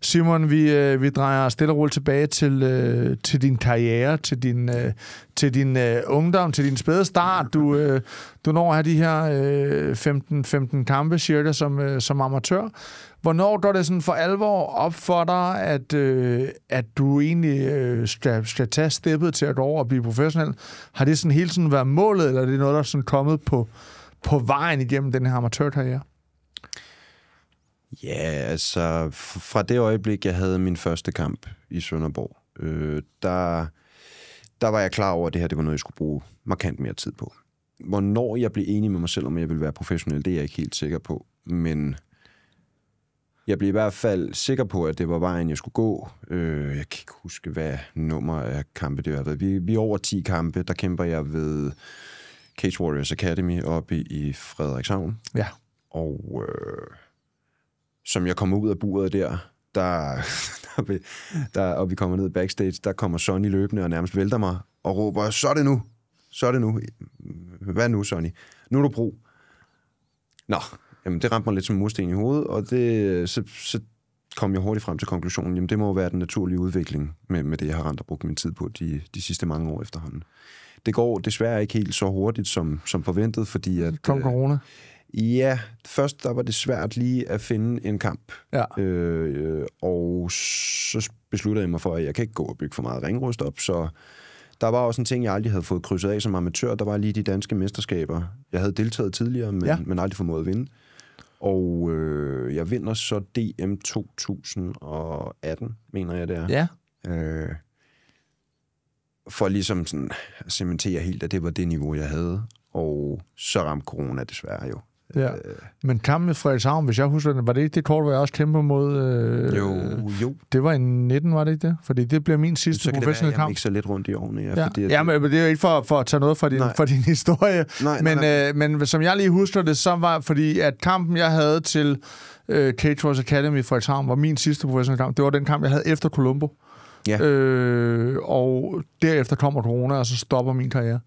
Speaker 1: Simon, vi, øh, vi drejer stille og roligt tilbage til, øh, til din karriere, til din, øh, til din øh, ungdom, til din spæde start. Du, øh, du når at have de her øh, 15, 15 kampe cirka som, øh, som amatør. Hvornår går det sådan for alvor op for dig, at, øh, at du egentlig øh, skal, skal tage steppet til at gå over og blive professionel? Har det sådan hele tiden været målet, eller er det noget, der er sådan kommet på, på vejen igennem den her amatørkarriere?
Speaker 2: Ja, altså fra det øjeblik, jeg havde min første kamp i Sønderborg, øh, der, der var jeg klar over, at det her det var noget, jeg skulle bruge markant mere tid på. Hvornår jeg blev enig med mig selv, om jeg ville være professionel, det er jeg ikke helt sikker på. Men jeg blev i hvert fald sikker på, at det var vejen, jeg skulle gå. Øh, jeg kan ikke huske, hvad nummer af kampe det har været. Vi, vi er over 10 kampe. Der kæmper jeg ved Cage Warriors Academy oppe i, i Frederikshavn. Ja. Og øh, som jeg kommer ud af buret der, der, der, vi, der, og vi kommer ned backstage, der kommer Sonny løbende og nærmest vælter mig og råber, så er det nu, så er det nu. Hvad nu, Sonny? Nu er du brug. Nå, jamen det ramte mig lidt som mursten i hovedet, og det, så, så kom jeg hurtigt frem til konklusionen, jamen det må jo være den naturlige udvikling med, med det, jeg har rent og brugt min tid på de, de sidste mange år efterhånden. Det går desværre ikke helt så hurtigt, som, som forventet, fordi at... Kom øh, corona? Øh, Ja, først der var det svært lige at finde en kamp. Ja. Øh, og så besluttede jeg mig for, at jeg kan ikke gå og bygge for meget ringrust op, så der var også en ting, jeg aldrig havde fået krydset af som amatør. Der var lige de danske mesterskaber. Jeg havde deltaget tidligere, men, ja. men aldrig formået at vinde. Og øh, jeg vinder så DM 2018, mener jeg det er. Ja. Øh, for ligesom sådan at cementere helt, at det var det niveau, jeg havde. Og så ramte corona desværre jo.
Speaker 1: Ja. Øh. Men kampen i Frederikshavn, hvis jeg husker den, var det ikke det kort, hvor jeg også kæmpede mod... Øh, jo, jo. Det var i 19, var det ikke det? Fordi det bliver min sidste professionelle kamp. Så kan det være, jeg så
Speaker 2: lidt rundt i ovnen. Ja, ja. Fordi, at ja
Speaker 1: men det er jo ikke for, for at tage noget fra din, nej. For din historie. Nej, men, nej, nej. Øh, men som jeg lige husker det, så var fordi, at kampen, jeg havde til øh, Wars Academy i Frederikshavn, var min sidste professionelle kamp. Det var den kamp, jeg havde efter Colombo. Ja. Øh, og derefter kommer corona, og så stopper min karriere.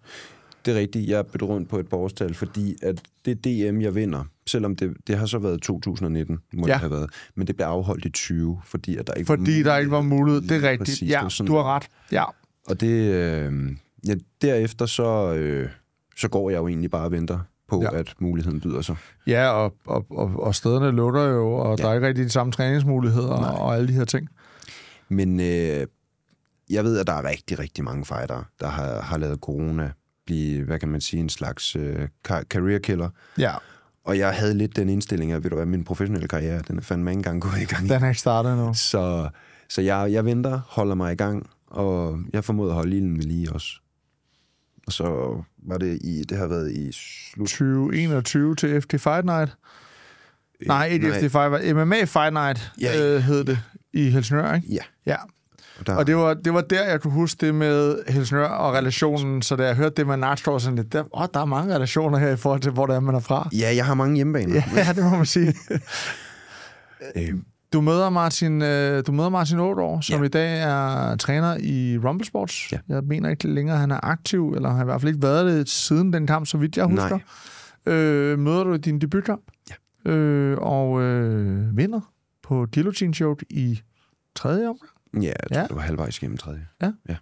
Speaker 2: Det er rigtigt. Jeg er rundt på et borgerstal, fordi at det DM, jeg vinder, selvom det, det har så været 2019, må ja. det have været, men det blev afholdt i 20, fordi at der ikke fordi var der ikke var mulighed. Det er rigtigt. Præcis. Ja, sådan, du har ret. Ja. Og det, øh, ja, derefter så, øh, så går jeg jo egentlig bare og venter på, ja. at muligheden byder sig.
Speaker 1: Ja, og, og, og, og stederne lukker jo, og ja. der er ikke rigtig de samme træningsmuligheder
Speaker 2: Nej. og alle de her ting. Men øh, jeg ved, at der er rigtig, rigtig mange fightere, der har, har lavet corona blive, hvad kan man sige, en slags øh, career killer. Ja. Og jeg havde lidt den indstilling at ved du hvad, min professionelle karriere, den er fandme ikke engang gået i gang. Den er ikke startet nu. Så, så jeg, jeg venter, holder mig i gang, og jeg formoder at holde ilden ved lige også. Og så var det i, det har været i slut...
Speaker 1: 2021 til FT Fight Night. Øh, nej, ikke FT Fight MMA Fight Night ja, øh, hed det i Helsingør, ikke? Ja. Ja, der... Og det var, det var der, jeg kunne huske det med Helsingør og relationen, så da jeg hørte det med Nart, så lidt, der, åh, der er mange relationer her i forhold til, hvor det er, man er fra. Ja, jeg har mange hjemmebaner. ja, det må man sige.
Speaker 2: Øh.
Speaker 1: du møder Martin, øh, du møder Martin Ådor, som ja. i dag er træner i Rumble Sports. Ja. Jeg mener ikke længere, at han er aktiv, eller han har i hvert fald ikke været det siden den kamp, så vidt jeg husker. Nej. Øh, møder du din debutkamp? Ja. Øh, og øh, vinder på Guillotine Show i tredje omgang.
Speaker 2: Ja, jeg tror, ja. det var halvvejs gennem tredje. Ja. ja.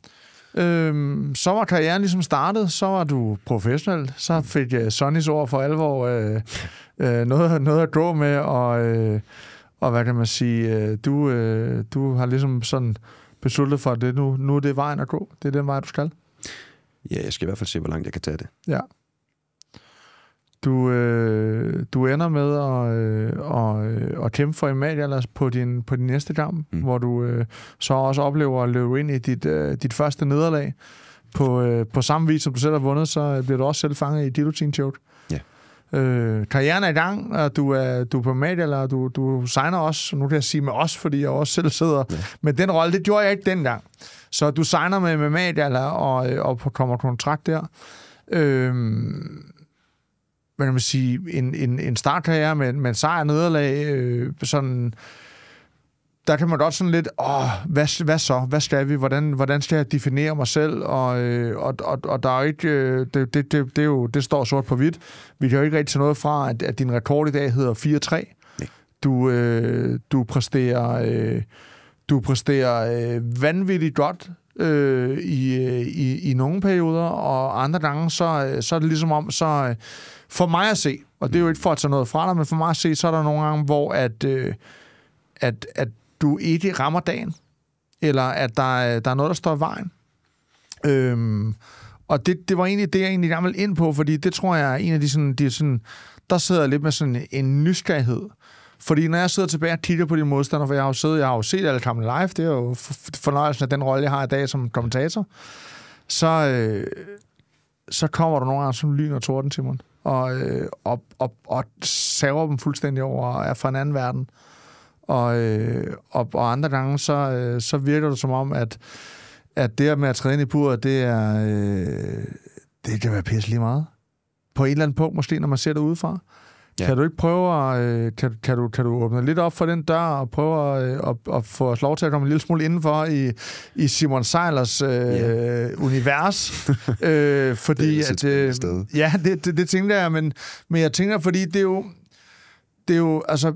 Speaker 1: Øhm, så var karrieren ligesom startet, så var du professionel, så fik uh, Sonnys ord for alvor uh, uh, noget, noget at gå med, og, uh, og hvad kan man sige, uh, du, uh, du har ligesom sådan besluttet for, at det nu, nu er det vejen at gå,
Speaker 2: det er den vej, du skal. Ja, jeg skal i hvert fald se, hvor langt jeg kan tage det.
Speaker 1: Ja. Du, øh, du ender med at, øh, øh, at kæmpe for Emalialas på din, på din næste kamp, mm. hvor du øh, så også oplever at løbe ind i dit, øh, dit første nederlag. På, øh, på samme vis, som du selv har vundet, så bliver du også selv fanget i Dilutin Choke. Ja. Øh, karrieren er i gang, og du er, du er på media, eller du, du signer også, nu kan jeg sige med os, fordi jeg også selv sidder ja. med den rolle, det gjorde jeg ikke dengang. Så du signer med, med og, øh, og kommer kontrakt der. Øh, hvad kan man sige, en, en, en startkarriere med, med en sejr nederlag, øh, sådan, der kan man godt sådan lidt, åh, hvad, hvad så? Hvad skal vi? Hvordan, hvordan skal jeg definere mig selv? Og, øh, og, og, og der er ikke, øh, det, det, det, det, er jo, det står sort på hvidt. Vi kan jo ikke rigtig tage noget fra, at, at din rekord i dag hedder 4-3. Du, øh, du præsterer, øh, du præsterer øh, vanvittigt godt øh, i, øh, i, i nogle perioder, og andre gange, så, øh, så er det ligesom om, så, øh, for mig at se, og det er jo ikke for at tage noget fra dig, men for mig at se, så er der nogle gange, hvor at, øh, at, at du ikke rammer dagen, eller at der, øh, der er noget, der står i vejen. Øhm, og det, det var egentlig det, jeg egentlig gerne ville ind på, fordi det tror jeg er en af de sådan, de sådan der sidder jeg lidt med sådan en nysgerrighed. Fordi når jeg sidder tilbage og kigger på de modstandere, for jeg har jo, siddet, jeg har jo set alle kampe live, det er jo fornøjelsen af den rolle, jeg har i dag som kommentator, så, øh, så kommer der nogle gange som lyn og torden, til mig og, øh, og, og, og saver dem fuldstændig over og er fra en anden verden. Og, øh, og, og andre gange, så, øh, så virker det som om, at, at det med at træde ind i buret, det er... det kan være pisse lige meget. På et eller andet punkt måske, når man ser det udefra. Ja. Kan du ikke prøve at, øh, kan, kan, du, kan du åbne lidt op for den dør og prøve at, øh, at, at få os lov til at komme en lille smule indenfor i, i Simon Seilers øh, yeah. univers? øh, fordi det er at, øh, sted. Ja, det, det, det tænkte jeg, men, men jeg tænker, fordi det er jo, det er jo altså,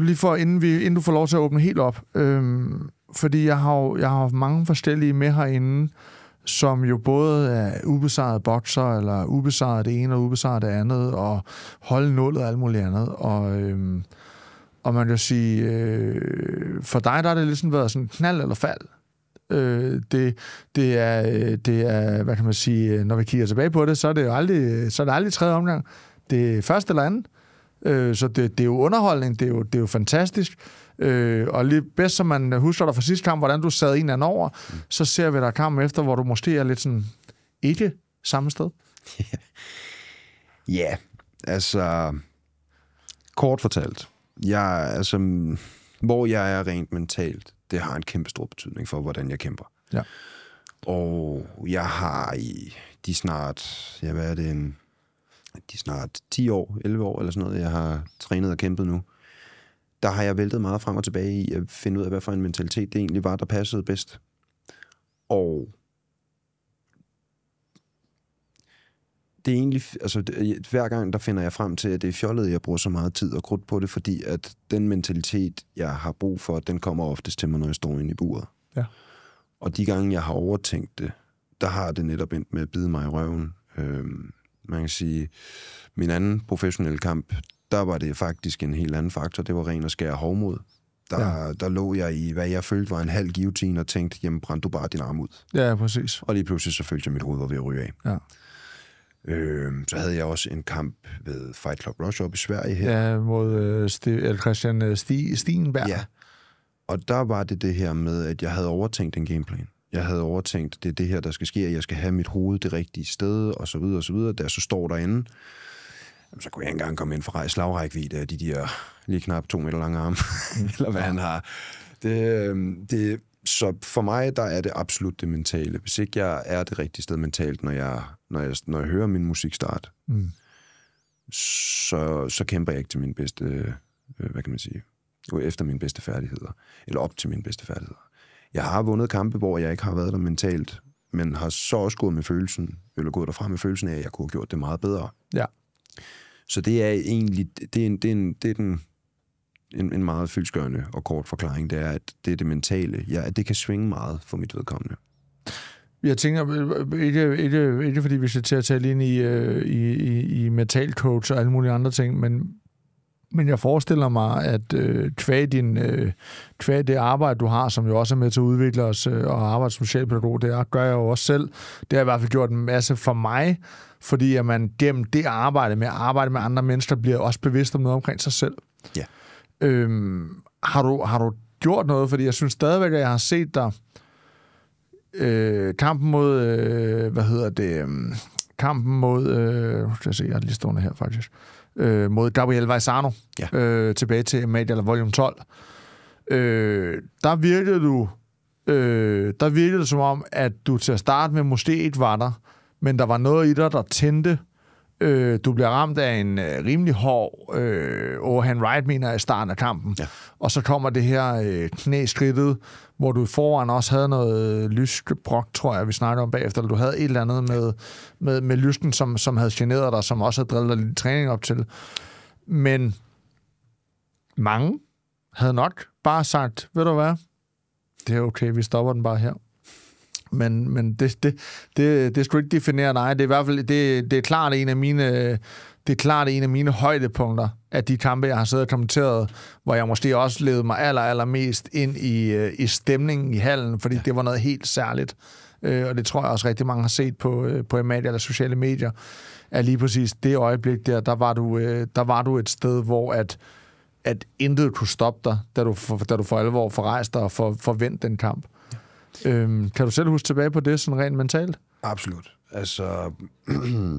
Speaker 1: lige for inden, vi, inden du får lov til at åbne helt op, øh, fordi jeg har jo jeg har haft mange forskellige med herinde, øh, som jo både er ubesejret bokser, eller ubesejret det ene og ubesejret det andet, og holde nullet og alt muligt andet. Og, øhm, og man kan sige, øh, for dig der har det ligesom været sådan knald eller fald. Øh, det, det, er, øh, det er, hvad kan man sige, øh, når vi kigger tilbage på det, så er det jo aldrig, så er det aldrig tredje omgang. Det er første eller andet. Øh, så det, det er jo underholdning, det er jo, det er jo fantastisk. Øh, og lige bedst som man husker dig fra sidste kamp, hvordan du sad en anden over, mm. så ser vi dig kampen efter, hvor du måske er lidt sådan ikke samme sted.
Speaker 2: Ja, yeah. altså kort fortalt, jeg, altså, hvor jeg er rent mentalt, det har en kæmpe stor betydning for, hvordan jeg kæmper. Ja. Og jeg har i de snart, ja, hvad er det, en, de snart 10 år, 11 år eller sådan noget, jeg har trænet og kæmpet nu, der har jeg væltet meget frem og tilbage i at finde ud af, hvad for en mentalitet det egentlig var, der passede bedst. Og det er egentlig, altså det, hver gang der finder jeg frem til, at det er fjollet, jeg bruger så meget tid og krudt på det, fordi at den mentalitet, jeg har brug for, den kommer oftest til mig, når jeg står inde i buret. Ja. Og de gange, jeg har overtænkt det, der har det netop endt med at bide mig i røven. Øhm, man kan sige, min anden professionelle kamp, der var det faktisk en helt anden faktor. Det var ren og skære hovmod. Der, ja. der lå jeg i, hvad jeg følte var en halv guillotine, og tænkte, jamen brænd du bare din arm ud. Ja, præcis. Og lige pludselig så følte jeg, at mit hoved var ved at ryge af. Ja. Øh, så havde jeg også en kamp ved Fight Club Rush op i Sverige her. Ja, mod øh, St- Christian øh, Sti- Stienberg. Ja. Og der var det det her med, at jeg havde overtænkt en gameplan. Jeg havde overtænkt, det er det her, der skal ske, at jeg skal have mit hoved det rigtige sted, og så videre, og så videre. Da jeg så står derinde, Jamen, så kunne jeg ikke engang komme ind for slagrækvidde af de der lige knap to meter lange arme, eller hvad ja. han har. Det, øhm, det, så for mig, der er det absolut det mentale. Hvis ikke jeg er det rigtige sted mentalt, når jeg, når jeg, når jeg hører min musik start, mm. så, så kæmper jeg ikke til min bedste, øh, hvad kan man sige, efter mine bedste færdigheder, eller op til mine bedste færdigheder. Jeg har vundet kampe, hvor jeg ikke har været der mentalt, men har så også gået med følelsen, eller gået derfra med følelsen af, at jeg kunne have gjort det meget bedre. Ja. Så det er egentlig, det er, en, det er, en, det er den, en, en meget fyldsgørende og kort forklaring, det er, at det er det mentale, ja, at det kan svinge meget for mit vedkommende. Jeg
Speaker 1: tænker, øh, øh, ikke, ikke, ikke fordi vi skal til at tale ind i, øh, i, i, i mental coach og alle mulige andre ting, men, men jeg forestiller mig, at øh, kvæg, din, øh, kvæg det arbejde, du har, som jo også er med til at udvikle os øh, og arbejde som socialpædagog, det er, gør jeg jo også selv. Det har i hvert fald gjort en masse for mig, fordi at man gennem det arbejde med at arbejde med andre mennesker, bliver også bevidst om noget omkring sig selv. Ja. Øhm, har, du, har du gjort noget? Fordi jeg synes stadigvæk, at jeg har set dig øh, kampen mod, øh, hvad hedder det, øh, kampen mod, øh, skal jeg se, jeg er lige stående her faktisk, øh, mod Gabriel Vaisano, ja. øh, tilbage til Media eller Volume 12. Øh, der virkede du, øh, der virkede det som om, at du til at starte med måske ikke var der, men der var noget i dig, der tændte. Øh, du bliver ramt af en øh, rimelig hård øh, Ohan oh, Wright, mener jeg, i starten af kampen. Ja. Og så kommer det her øh, knæskridtet, hvor du i foran også havde noget lyskebrok, tror jeg, vi snakker om bagefter, du havde et eller andet med, med, med lysten, som, som havde generet dig, som også havde drillet dig lidt træning op til. Men mange havde nok bare sagt, ved du hvad, det er okay, vi stopper den bare her men, men det, det, det, det skal ikke definere, nej. Det er i hvert fald, det, det er klart en af mine det er klart en af mine højdepunkter af de kampe, jeg har siddet og kommenteret, hvor jeg måske også levede mig aller, aller mest ind i, øh, i stemningen i hallen, fordi ja. det var noget helt særligt. Øh, og det tror jeg også rigtig mange har set på, øh, på media eller sociale medier, at lige præcis det øjeblik der, der var du, der var du et sted, hvor at, at intet kunne stoppe dig, da du, da du for alvor forrejste dig og for, forvente den kamp. Øhm, kan du selv huske tilbage på det, sådan rent
Speaker 2: mentalt? Absolut. Altså,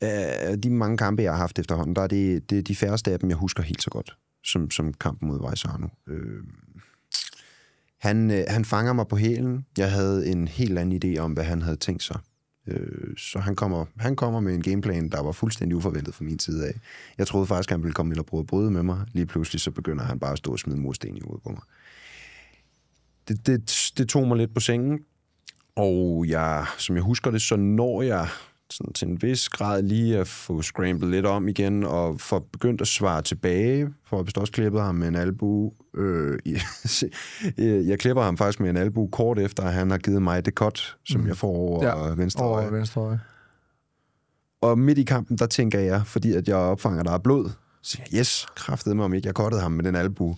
Speaker 2: af de mange kampe, jeg har haft efterhånden, der er det, det er de færreste af dem, jeg husker helt så godt, som, som kampen mod Vejsarno. Øh, han, øh, han fanger mig på hælen. Jeg havde en helt anden idé om, hvad han havde tænkt sig. Øh, så han kommer, han kommer med en gameplan, der var fuldstændig uforventet fra min side af. Jeg troede faktisk, han ville komme ind og prøve at bryde med mig. Lige pludselig så begynder han bare at stå og smide mursten i hovedet på mig det, det, det tog mig lidt på sengen. Og jeg, som jeg husker det, så når jeg sådan til en vis grad lige at få scrambled lidt om igen, og få begyndt at svare tilbage, for jeg også klippet ham med en albu. Øh, øh, jeg klipper ham faktisk med en albu kort efter, at han har givet mig det cut, som mm. jeg får over ja, venstre over venstre øje. Og midt i kampen, der tænker jeg, fordi at jeg opfanger, der er blod, så jeg, yes, kraftede mig, om ikke jeg kottede ham med den albu.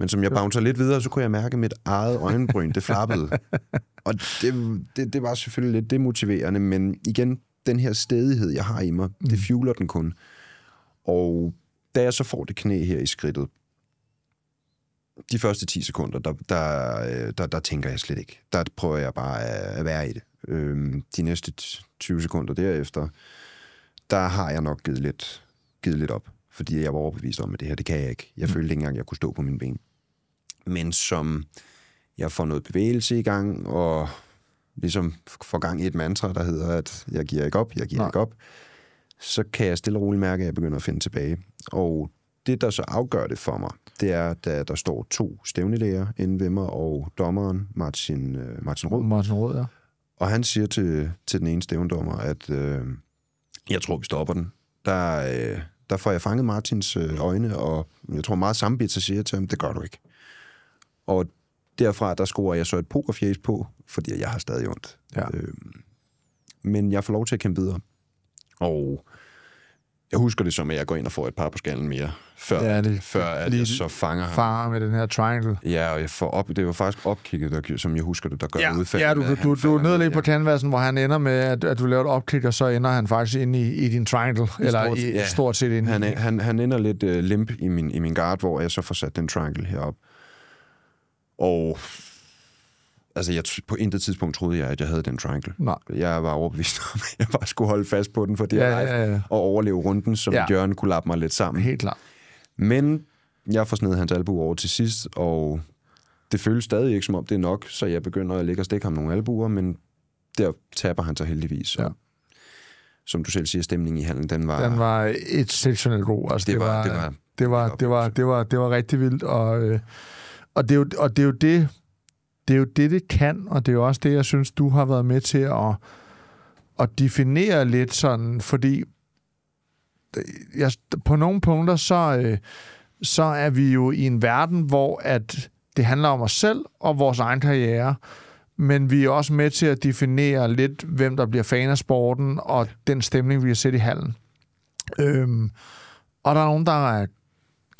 Speaker 2: Men som jeg bouncer lidt videre, så kunne jeg mærke, at mit eget øjenbryn, det flappede. og det, det, det var selvfølgelig lidt demotiverende, men igen, den her stedighed, jeg har i mig, mm. det fueler den kun. Og da jeg så får det knæ her i skridtet, de første 10 sekunder, der, der, øh, der, der tænker jeg slet ikke. Der prøver jeg bare at være i det. Øhm, de næste 20 sekunder derefter, der har jeg nok givet lidt, givet lidt op, fordi jeg var overbevist om, at det her, det kan jeg ikke. Jeg mm. følte ikke engang, at jeg kunne stå på mine ben men som jeg får noget bevægelse i gang, og ligesom får gang i et mantra, der hedder, at jeg giver ikke op, jeg giver Nej. ikke op, så kan jeg stille og roligt mærke, at jeg begynder at finde tilbage. Og det, der så afgør det for mig, det er, da der står to stævnelæger inde ved mig, og dommeren Martin, øh, Martin Rød. Martin Rød, ja. Og han siger til, til den ene stævndommer, at øh, jeg tror, vi stopper den. Der, øh, der får jeg fanget Martins øh, øjne, og jeg tror meget sambidt, så siger jeg til ham, det gør du ikke. Og derfra, der scorer jeg så et pokerfjæs på, fordi jeg har stadig ondt. Ja. Øhm, men jeg får lov til at kæmpe videre. Og jeg husker det som, at jeg går ind og får et par på skallen mere, før, ja, det, før at jeg så fanger ham. Far
Speaker 1: med den her triangle.
Speaker 2: Ja, og jeg får op, det var faktisk opkigget, der, som jeg husker det, der gør ja, udfald. Ja, du, du,
Speaker 1: du er nede lige på canvasen, hvor han ender med, at, at du laver et opkig, og så ender han faktisk ind i, i din triangle, I eller stort, i, ja. stort set ind han, i. Han,
Speaker 2: han ender lidt uh, limp i min, i min guard, hvor jeg så får sat den triangle herop. Og altså, jeg, på intet tidspunkt troede jeg, at jeg havde den triangle. Nej. Jeg var overbevist om, at jeg bare skulle holde fast på den for det ja, ja, ja. og overleve runden, så ja. Jørgen kunne lappe mig lidt sammen. Helt klart. Men jeg får sned hans albu over til sidst, og det føles stadig ikke, som om det er nok, så jeg begynder at lægge og stikke ham nogle albuer, men der taber han sig heldigvis. Ja. Som du selv siger, stemningen i handlen, den var... Den
Speaker 1: var exceptionelt god. Altså, det, det, var, var, det, var, det, var, det, var, det, var, det var rigtig vildt, og... Øh, og det er jo, og det, er jo det, det er jo det, det kan, og det er jo også det, jeg synes, du har været med til at, at definere lidt sådan, fordi jeg, på nogle punkter, så, øh, så er vi jo i en verden, hvor at det handler om os selv og vores egen karriere, men vi er også med til at definere lidt, hvem der bliver fan af sporten og den stemning, vi har set i hallen. Øhm, og der er nogen, der er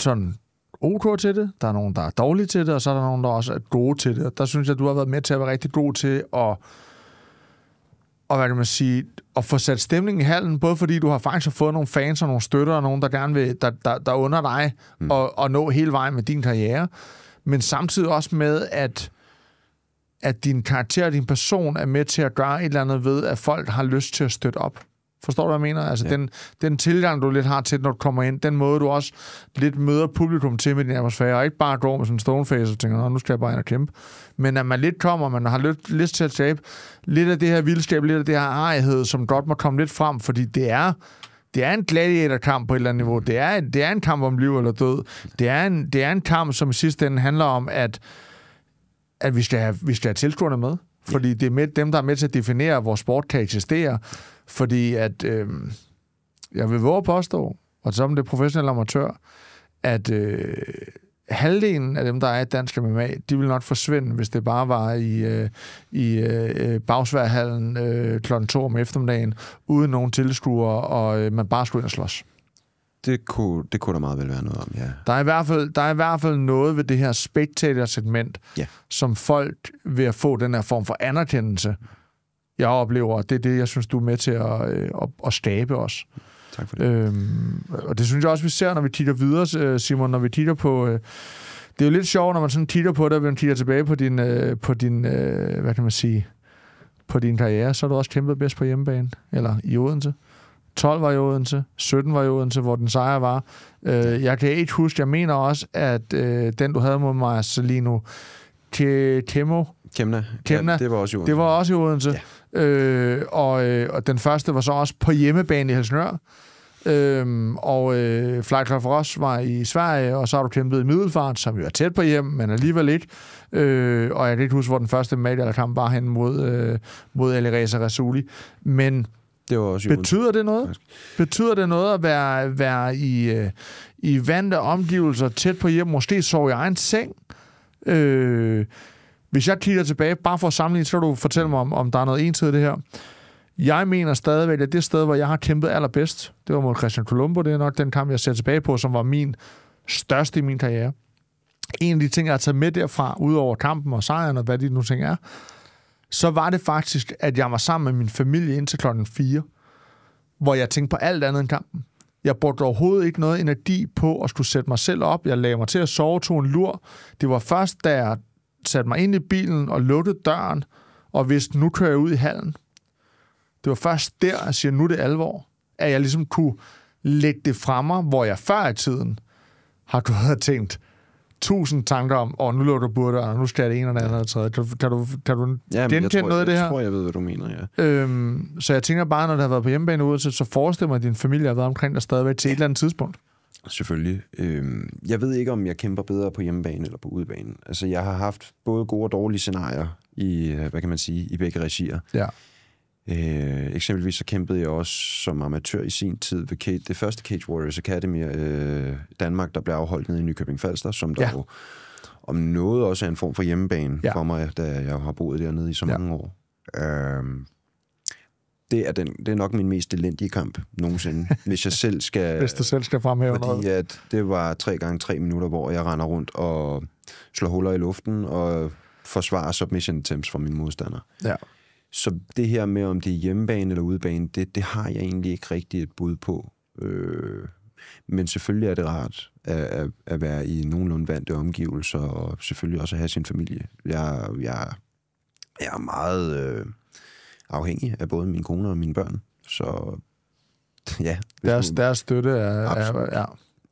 Speaker 1: sådan ok til det, der er nogen, der er dårlige til det, og så er der nogen, der også er gode til det. Og der synes jeg, du har været med til at være rigtig god til at og hvad kan man sige, at få sat stemningen i halen, både fordi du har faktisk fået nogle fans og nogle støtter, og nogen, der gerne vil, der, der, der under dig, mm. og, og nå hele vejen med din karriere, men samtidig også med, at, at din karakter og din person er med til at gøre et eller andet ved, at folk har lyst til at støtte op. Forstår du, hvad jeg mener? Altså, ja. den, den tilgang, du lidt har til, når du kommer ind, den måde, du også lidt møder publikum til med din atmosfære, og ikke bare går med sådan en face og tænker, nu skal jeg bare ind og kæmpe. Men at man lidt kommer, man har lyst, lyst til at tabe lidt af det her vildskab, lidt af det her ejhed, som godt må komme lidt frem, fordi det er det er en gladiatorkamp på et eller andet niveau. Det er, det er en kamp om liv eller død. Det er en, det er en kamp, som i sidste ende handler om, at, at vi skal have, vi skal have tilskuerne med. Fordi det er med, dem, der er med til at definere, hvor sport kan eksistere. Fordi at, øh, jeg vil våge at påstå, og som det professionelle amatør, at øh, halvdelen af dem, der er i dansk MMA, de vil nok forsvinde, hvis det bare var i, øh, i øh, bagsværhallen øh, kl. 2 om eftermiddagen, uden nogen tilskuere, og øh, man bare skulle ind og
Speaker 2: slås. Det kunne, det kunne der meget vel være noget om, ja.
Speaker 1: Der er i hvert fald, der er i hvert fald noget ved det her spectator-segment, ja. som folk ved at få den her form for anerkendelse, jeg oplever, og det er det, jeg synes, du er med til at, øh, at, at stabe os. Tak for det. Øhm, og det synes jeg også, vi ser, når vi kigger videre, øh, Simon, når vi kigger på... Øh, det er jo lidt sjovt, når man sådan kigger på det, og man kigger tilbage på din, øh, på din øh, hvad kan man sige, på din karriere, så har du også kæmpet bedst på hjemmebane, eller i Odense. 12 var i Odense, 17 var i Odense, hvor den sejr var. Øh, jeg kan ikke huske, jeg mener også, at øh, den, du havde mod mig, Salino altså Kemo, Kemna.
Speaker 2: Kemna. Ja, det var også i Odense. Det
Speaker 1: var også i Odense. Ja. Øh, og, øh, og den første var så også på hjemmebane i Helsingør. Øhm, og øh, for os var i Sverige, og så har du kæmpet i Middelfart, som jo er tæt på hjem, men alligevel ikke. Øh, og jeg kan ikke huske, hvor den første kamp var hen mod, øh, mod Alireza Rasuli. Men det var også betyder det noget? Betyder det noget at være, være i, øh, i vante omgivelser tæt på hjem? Måske sove i egen seng? Øh, hvis jeg kigger tilbage, bare for at sammenligne, så kan du fortælle mig, om, om der er noget entid i det her. Jeg mener stadigvæk, at det sted, hvor jeg har kæmpet allerbedst, det var mod Christian Colombo. Det er nok den kamp, jeg ser tilbage på, som var min største i min karriere. En af de ting, jeg har taget med derfra, udover kampen og sejren og hvad de nu ting er, så var det faktisk, at jeg var sammen med min familie indtil klokken 4, hvor jeg tænkte på alt andet end kampen. Jeg brugte overhovedet ikke noget energi på at skulle sætte mig selv op. Jeg lagde mig til at sove, tog en lur. Det var først, da jeg satte mig ind i bilen og lukkede døren, og hvis nu kører jeg ud i hallen. Det var først der, jeg siger, nu er det alvor, at jeg ligesom kunne lægge det fra mig, hvor jeg før i tiden har gået og tænkt tusind tanker om, og oh, nu lukker burde, og nu skal jeg det en eller anden andet tredje. Kan, kan du, kan du Jamen, genkende tror, noget af det her? Jeg tror, jeg
Speaker 2: ved, hvad du mener,
Speaker 1: ja. Øhm, så jeg tænker bare, når du har været på hjemmebane ude, så, så forestil mig, at din familie har været omkring dig stadigvæk til et eller andet tidspunkt.
Speaker 2: Selvfølgelig. Øhm, jeg ved ikke, om jeg kæmper bedre på hjemmebane eller på udebane. Altså, jeg har haft både gode og dårlige scenarier i, øh, hvad kan man sige, i begge regier. Ja. Øh, eksempelvis så kæmpede jeg også som amatør i sin tid ved Cage, det første Cage Warriors Academy øh, Danmark, der blev afholdt nede i Nykøbing Falster, som der ja. jo om noget også er en form for hjemmebane ja. for mig, da jeg har boet dernede i så mange ja. år. Øh, det er, den, det er nok min mest elendige kamp nogensinde, hvis jeg selv skal... hvis
Speaker 1: du selv skal fremhæve fordi noget.
Speaker 2: at det var tre gange tre minutter, hvor jeg render rundt og slår huller i luften og forsvarer submission attempts fra mine modstandere. Ja. Så det her med, om det er hjemmebane eller udebane, det, det har jeg egentlig ikke rigtig et bud på. Øh, men selvfølgelig er det rart at, at, at være i nogenlunde vante omgivelser, og selvfølgelig også at have sin familie. Jeg, jeg, jeg er meget... Øh, afhængig af både min kone og mine børn. Så ja. Deres, man,
Speaker 1: deres støtte er, absolut.
Speaker 2: er... Ja.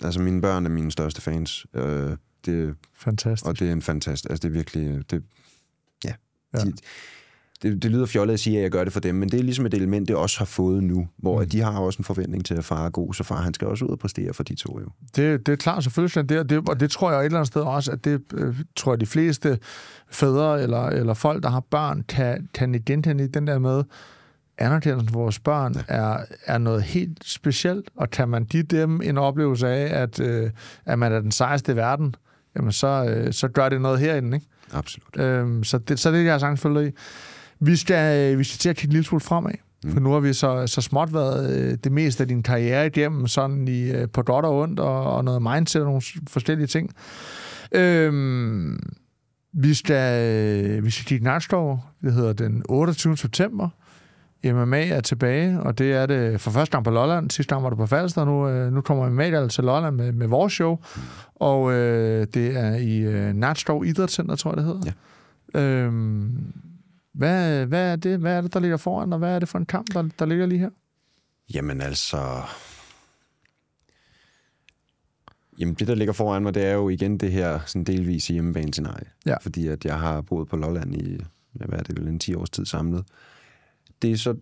Speaker 2: Altså, mine børn er mine største fans. Øh, det, Fantastisk. Og det er en fantastisk... Altså, det er virkelig... Det, ja. ja. De, det, det lyder fjollet at sige, at jeg gør det for dem, men det er ligesom et element, det også har fået nu, hvor mm. de har også en forventning til, at far er god, så far han skal også ud og præstere for de to jo.
Speaker 1: Det, det er klart, selvfølgelig. Det, det, og det tror jeg et eller andet sted også, at det øh, tror jeg de fleste fædre eller, eller folk, der har børn, kan, kan identificere i den der med, anerkendelsen for vores børn ja. er, er noget helt specielt, og kan man give dem en oplevelse af, at, øh, at man er den sejeste i verden, jamen så, øh, så gør det noget herinde, ikke? Absolut. Øhm, så, det, så det er jeg sagtens følge i. Vi skal, øh, vi skal til at kigge lidt lille smule fremad. Mm. For nu har vi så, så småt været øh, det meste af din karriere igennem, sådan i, øh, på godt og ondt, og, og noget mindset og nogle forskellige ting. Øhm, vi skal, øh, vi skal kigge Nakskov, det hedder den 28. september. MMA er tilbage, og det er det for første gang på Lolland. Sidste gang var det på Falster, nu, øh, nu kommer MMA altså til Lolland med, med vores show. Mm. Og øh, det er i øh, Nakskov Idrætscenter, tror jeg, det hedder. Ja. Øhm, hvad, hvad, er det, hvad er det, der ligger foran, og hvad er det for en kamp, der, der ligger lige her?
Speaker 2: Jamen altså... Jamen det, der ligger foran mig, det er jo igen det her sådan delvis hjemmebane scenarie. Ja. Fordi at jeg har boet på Lolland i, hvad er det, vel en 10 års tid samlet. Det er så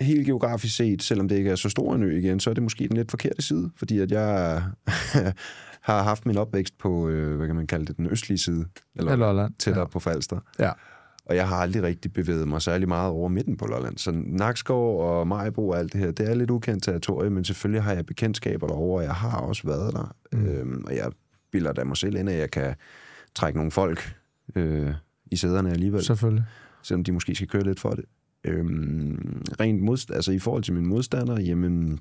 Speaker 2: helt geografisk set, selvom det ikke er så stor en ø igen, så er det måske den lidt forkerte side, fordi at jeg har haft min opvækst på, øh, hvad kan man kalde det, den østlige side, eller Lolland. tættere ja. på Falster. Ja og jeg har aldrig rigtig bevæget mig særlig meget over midten på Lolland. Så Nakskov og Majbo og alt det her, det er lidt ukendt territorium, men selvfølgelig har jeg bekendtskaber derovre, og jeg har også været der. Mm. Øhm, og jeg bilder da mig selv ind, at jeg kan trække nogle folk øh, i sæderne alligevel. Selvfølgelig. Selvom de måske skal køre lidt for det. Øhm, rent modst- altså i forhold til min modstandere, jamen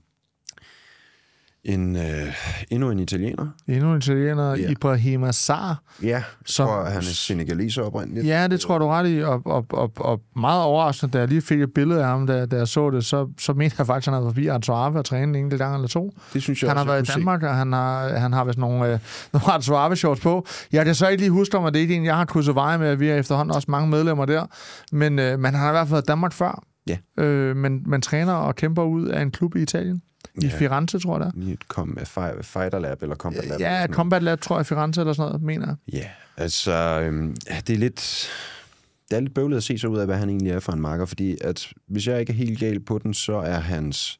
Speaker 2: en, øh, endnu en italiener.
Speaker 1: Endnu en italiener, ja. Ibrahim Azar. Ja, så tror, han er senegalese oprindeligt. Ja, det tror du ret i, og, og, og, og meget overraskende, da jeg lige fik et billede af ham, da, da jeg så det, så, så mente jeg faktisk, at han havde forbi Arzuave og trænet en enkelt gang eller to.
Speaker 2: Det synes jeg Han også, har været i Danmark,
Speaker 1: se. og han har, han har vist nogle, øh, nogle arzuave shorts på. Jeg kan så ikke lige huske om, at det er ikke en, jeg har krydset veje med, vi er efterhånden også mange medlemmer der, men, øh, men han har i hvert fald været i Danmark før Ja. Øh, men man træner og kæmper ud af en klub i Italien. I ja. Firenze, tror jeg,
Speaker 2: det er. Kom, fighter Lab eller Combat Lab. Ja, Combat
Speaker 1: Lab, tror jeg, Firenze eller sådan noget, mener jeg.
Speaker 2: Ja, altså, øhm, det er lidt... Det er lidt bøvlet at se så ud af, hvad han egentlig er for en marker, fordi at, hvis jeg ikke er helt gal på den, så er hans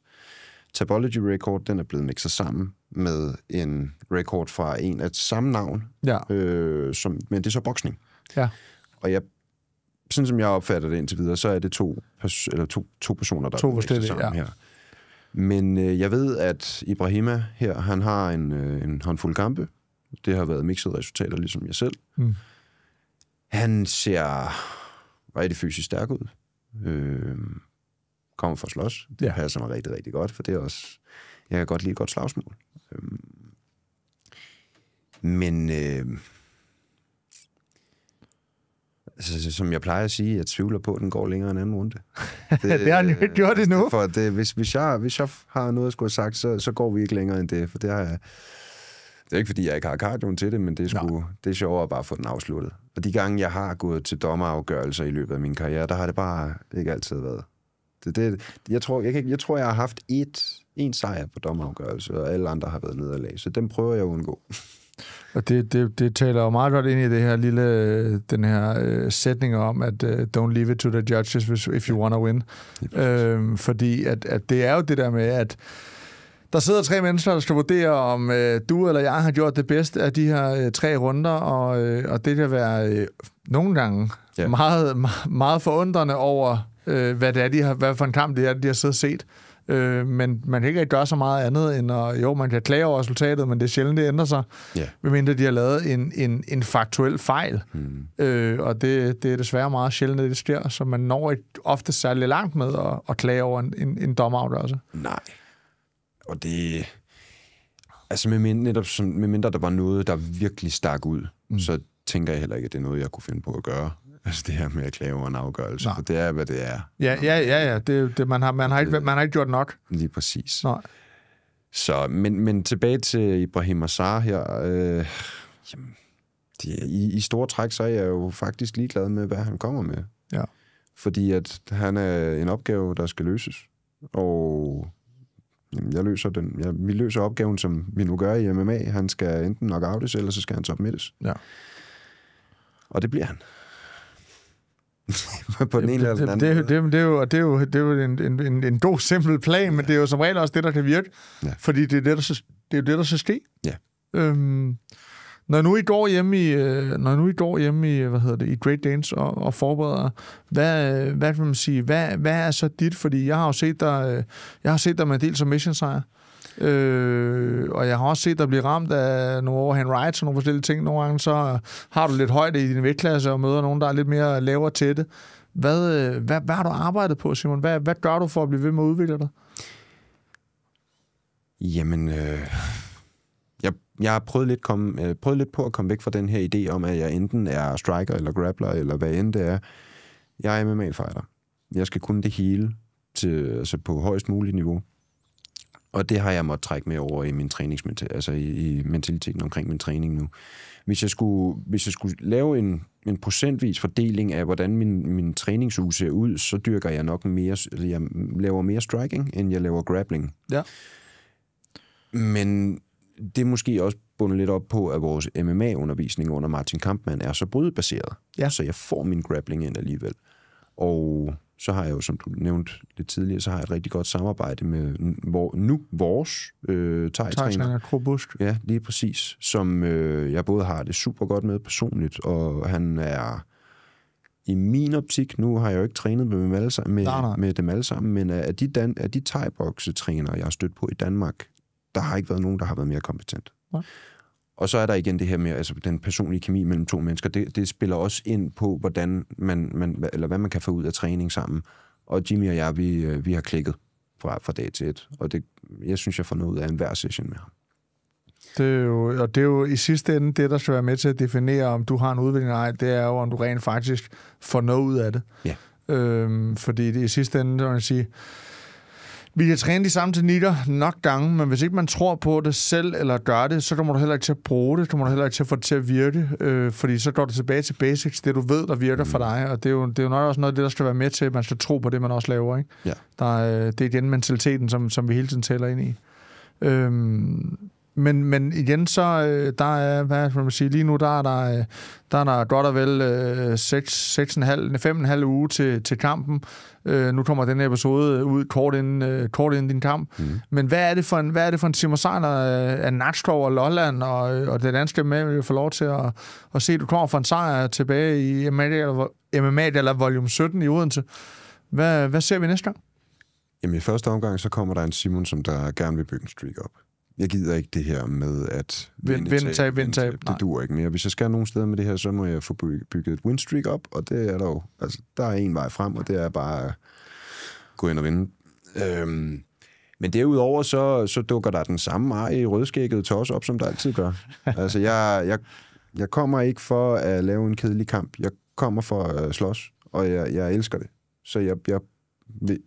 Speaker 2: Tabology Record, den er blevet mixet sammen med en record fra en af samme navn, ja. øh, som, men det er så boksning. Ja. Og jeg sådan som jeg opfatter det indtil videre, så er det to, pers- eller to, to personer, der to er sammen ja. her. Men øh, jeg ved, at Ibrahima her, han har en, øh, en håndfuld kampe. Det har været mixede resultater, ligesom jeg selv. Mm. Han ser rigtig fysisk stærk ud. Øh, kommer for slås. Det ja. passer mig rigtig, rigtig godt, for det er også... Jeg kan godt lide et godt slagsmål. Øh, men... Øh, altså, som jeg plejer at sige, jeg tvivler på, at den går længere end anden runde. Det, det har han jo ikke gjort endnu. For det, hvis, hvis, jeg, hvis jeg har noget at skulle have sagt, så, så går vi ikke længere end det, for det har jeg... Det er ikke, fordi jeg ikke har kardioen til det, men det er, sgu, det er sjovere at bare få den afsluttet. Og de gange, jeg har gået til dommerafgørelser i løbet af min karriere, der har det bare ikke altid været. Det, det, jeg, tror, jeg, jeg tror, jeg har haft et, en sejr på dommerafgørelse, og alle andre har været nederlag, så den prøver jeg at undgå.
Speaker 1: Og det, det, det taler jo meget godt ind i det her lille, øh, den her uh, sætning om, at uh, don't leave it to the judges if you want to win. Øh, fordi at, at det er jo det der med, at der sidder tre mennesker, der skal vurdere, om øh, du eller jeg har gjort det bedste af de her øh, tre runder, og, øh, og det kan være øh, nogle gange ja. meget, meget forundrende over, øh, hvad det er, de har, hvad for en kamp det er, de har siddet og set. Øh, men man kan ikke gøre så meget andet end, at, jo, man kan klage over resultatet, men det er sjældent, det ændrer sig, yeah. medmindre de har lavet en, en, en faktuel fejl. Mm. Øh, og det, det er desværre meget sjældent, at det sker, så man når ikke ofte særlig langt med at, at klage over en, en, en domafgørelse.
Speaker 2: Nej. Og det... Altså, med mindre, netop, med mindre der var noget, der virkelig stak ud, mm. så tænker jeg heller ikke, at det er noget, jeg kunne finde på at gøre. Altså det her med at klage over en afgørelse, Nej. for det er, hvad det er.
Speaker 1: Ja, ja, ja, ja. Det, det, man, har, man, har ikke, man har ikke gjort nok. Lige præcis. Nej.
Speaker 2: Så, men, men tilbage til Ibrahim Assar her. Øh, jamen, det, i, i store træk, så er jeg jo faktisk ligeglad med, hvad han kommer med. Ja. Fordi at han er en opgave, der skal løses. Og jamen, jeg løser den. Jeg, vi løser opgaven, som vi nu gør i MMA. Han skal enten nok outes, eller så skal han opmiddes. Ja. Og det bliver han. på den ene eller den anden. Det, det, det,
Speaker 1: er det er jo, det er jo en, en, en, en god, simpel plan, men det er jo som regel også det, der kan virke. Ja. Fordi det er, det, der, så, det er jo det, der skal ske. Ja. Øhm, når nu I går hjemme i, øh, når nu I går hjemme i, hvad hedder det, i Great Danes og, og forbereder, hvad, hvad vil man sige, hvad, hvad er så dit? Fordi jeg har jo set dig, øh, jeg har set dig med en del som mission sejr. Øh, og jeg har også set dig blive ramt af nogle overhand rights og nogle forskellige ting. Nogle gange så har du lidt højde i din vægtklasse og møder nogen, der er lidt mere lavere til det. Hvad, øh, hvad, hvad har du arbejdet på, Simon? Hvad, hvad gør du for at blive ved med at udvikle dig?
Speaker 2: Jamen, øh, jeg, jeg har prøvet lidt, kom, øh, prøvet lidt på at komme væk fra den her idé om, at jeg enten er striker eller grappler, eller hvad end det er. Jeg er MMA-fighter. Jeg skal kunne det hele til, altså på højst muligt niveau. Og det har jeg måttet trække med over i min træningsmental, altså i, i mentaliteten omkring min træning nu. Hvis jeg skulle, hvis jeg skulle lave en, en procentvis fordeling af, hvordan min, min træningsuge ser ud, så dyrker jeg nok mere, jeg laver mere striking, end jeg laver grappling. Ja. Men det er måske også bundet lidt op på, at vores MMA-undervisning under Martin Kampmann er så brydebaseret. Ja. Så jeg får min grappling ind alligevel. Og så har jeg jo, som du nævnte lidt tidligere, så har jeg et rigtig godt samarbejde med hvor, nu vores øh, tegtræner. Ja, lige præcis. Som øh, jeg både har det super godt med personligt, og han er i min optik, nu har jeg jo ikke trænet med dem alle sammen, med, nej, nej. med dem alle sammen men af de, dan, af de træner, jeg har stødt på i Danmark, der har ikke været nogen, der har været mere kompetent. Nej. Og så er der igen det her med altså, den personlige kemi mellem to mennesker. Det, det spiller også ind på, hvordan man, man, eller hvad man kan få ud af træning sammen. Og Jimmy og jeg, vi, øh, vi har klikket fra, fra dag til et. Og det, jeg synes, jeg får noget ud af enhver session med ham.
Speaker 1: Det er jo, og det er jo i sidste ende det, der skal være med til at definere, om du har en udvikling eller ej, det er jo, om du rent faktisk får noget ud af det. Ja. Øhm, fordi det i sidste ende, så jeg sige, vi kan træne de samme teknikker nok gange, men hvis ikke man tror på det selv eller gør det, så kommer du heller ikke til at bruge det, du kommer du heller ikke til at få det til at virke, øh, fordi så går du tilbage til basics, det du ved, der virker mm. for dig, og det er, jo, det er jo nok også noget af det, der skal være med til, at man skal tro på det, man også laver. Ikke? Ja. Der, øh, det er igen mentaliteten, som, som vi hele tiden tæller ind i. Øhm, men, men igen, så øh, der er, hvad skal man sige, lige nu, der er der, øh, der, er der godt og vel 6, 6,5, 5,5 uge til, til kampen. Øh, nu kommer den her episode ud kort inden, kort inden din kamp. Mm. Men hvad er det for en, hvad er det for en Simon Sejler af Natskov og Lolland og, og det danske med, vi får lov til at, at se, du kommer fra en sejr tilbage i MMA eller, MMA eller volume 17 i Odense. Hvad,
Speaker 2: hvad ser vi næste gang? Jamen i første omgang, så kommer der en Simon, som der gerne vil bygge en streak op jeg gider ikke det her med at vinde vind, tab, vind, tab. Det duer ikke mere. Hvis jeg skal nogen steder med det her, så må jeg få bygget et winstreak op, og det er der jo. Altså, der er en vej frem, og det er bare at gå ind og vinde. Øhm, men derudover, så, så dukker der den samme ej i rødskægget tos op, som der altid gør. Altså, jeg, jeg, jeg kommer ikke for at lave en kedelig kamp. Jeg kommer for at slås, og jeg, jeg elsker det. Så jeg, jeg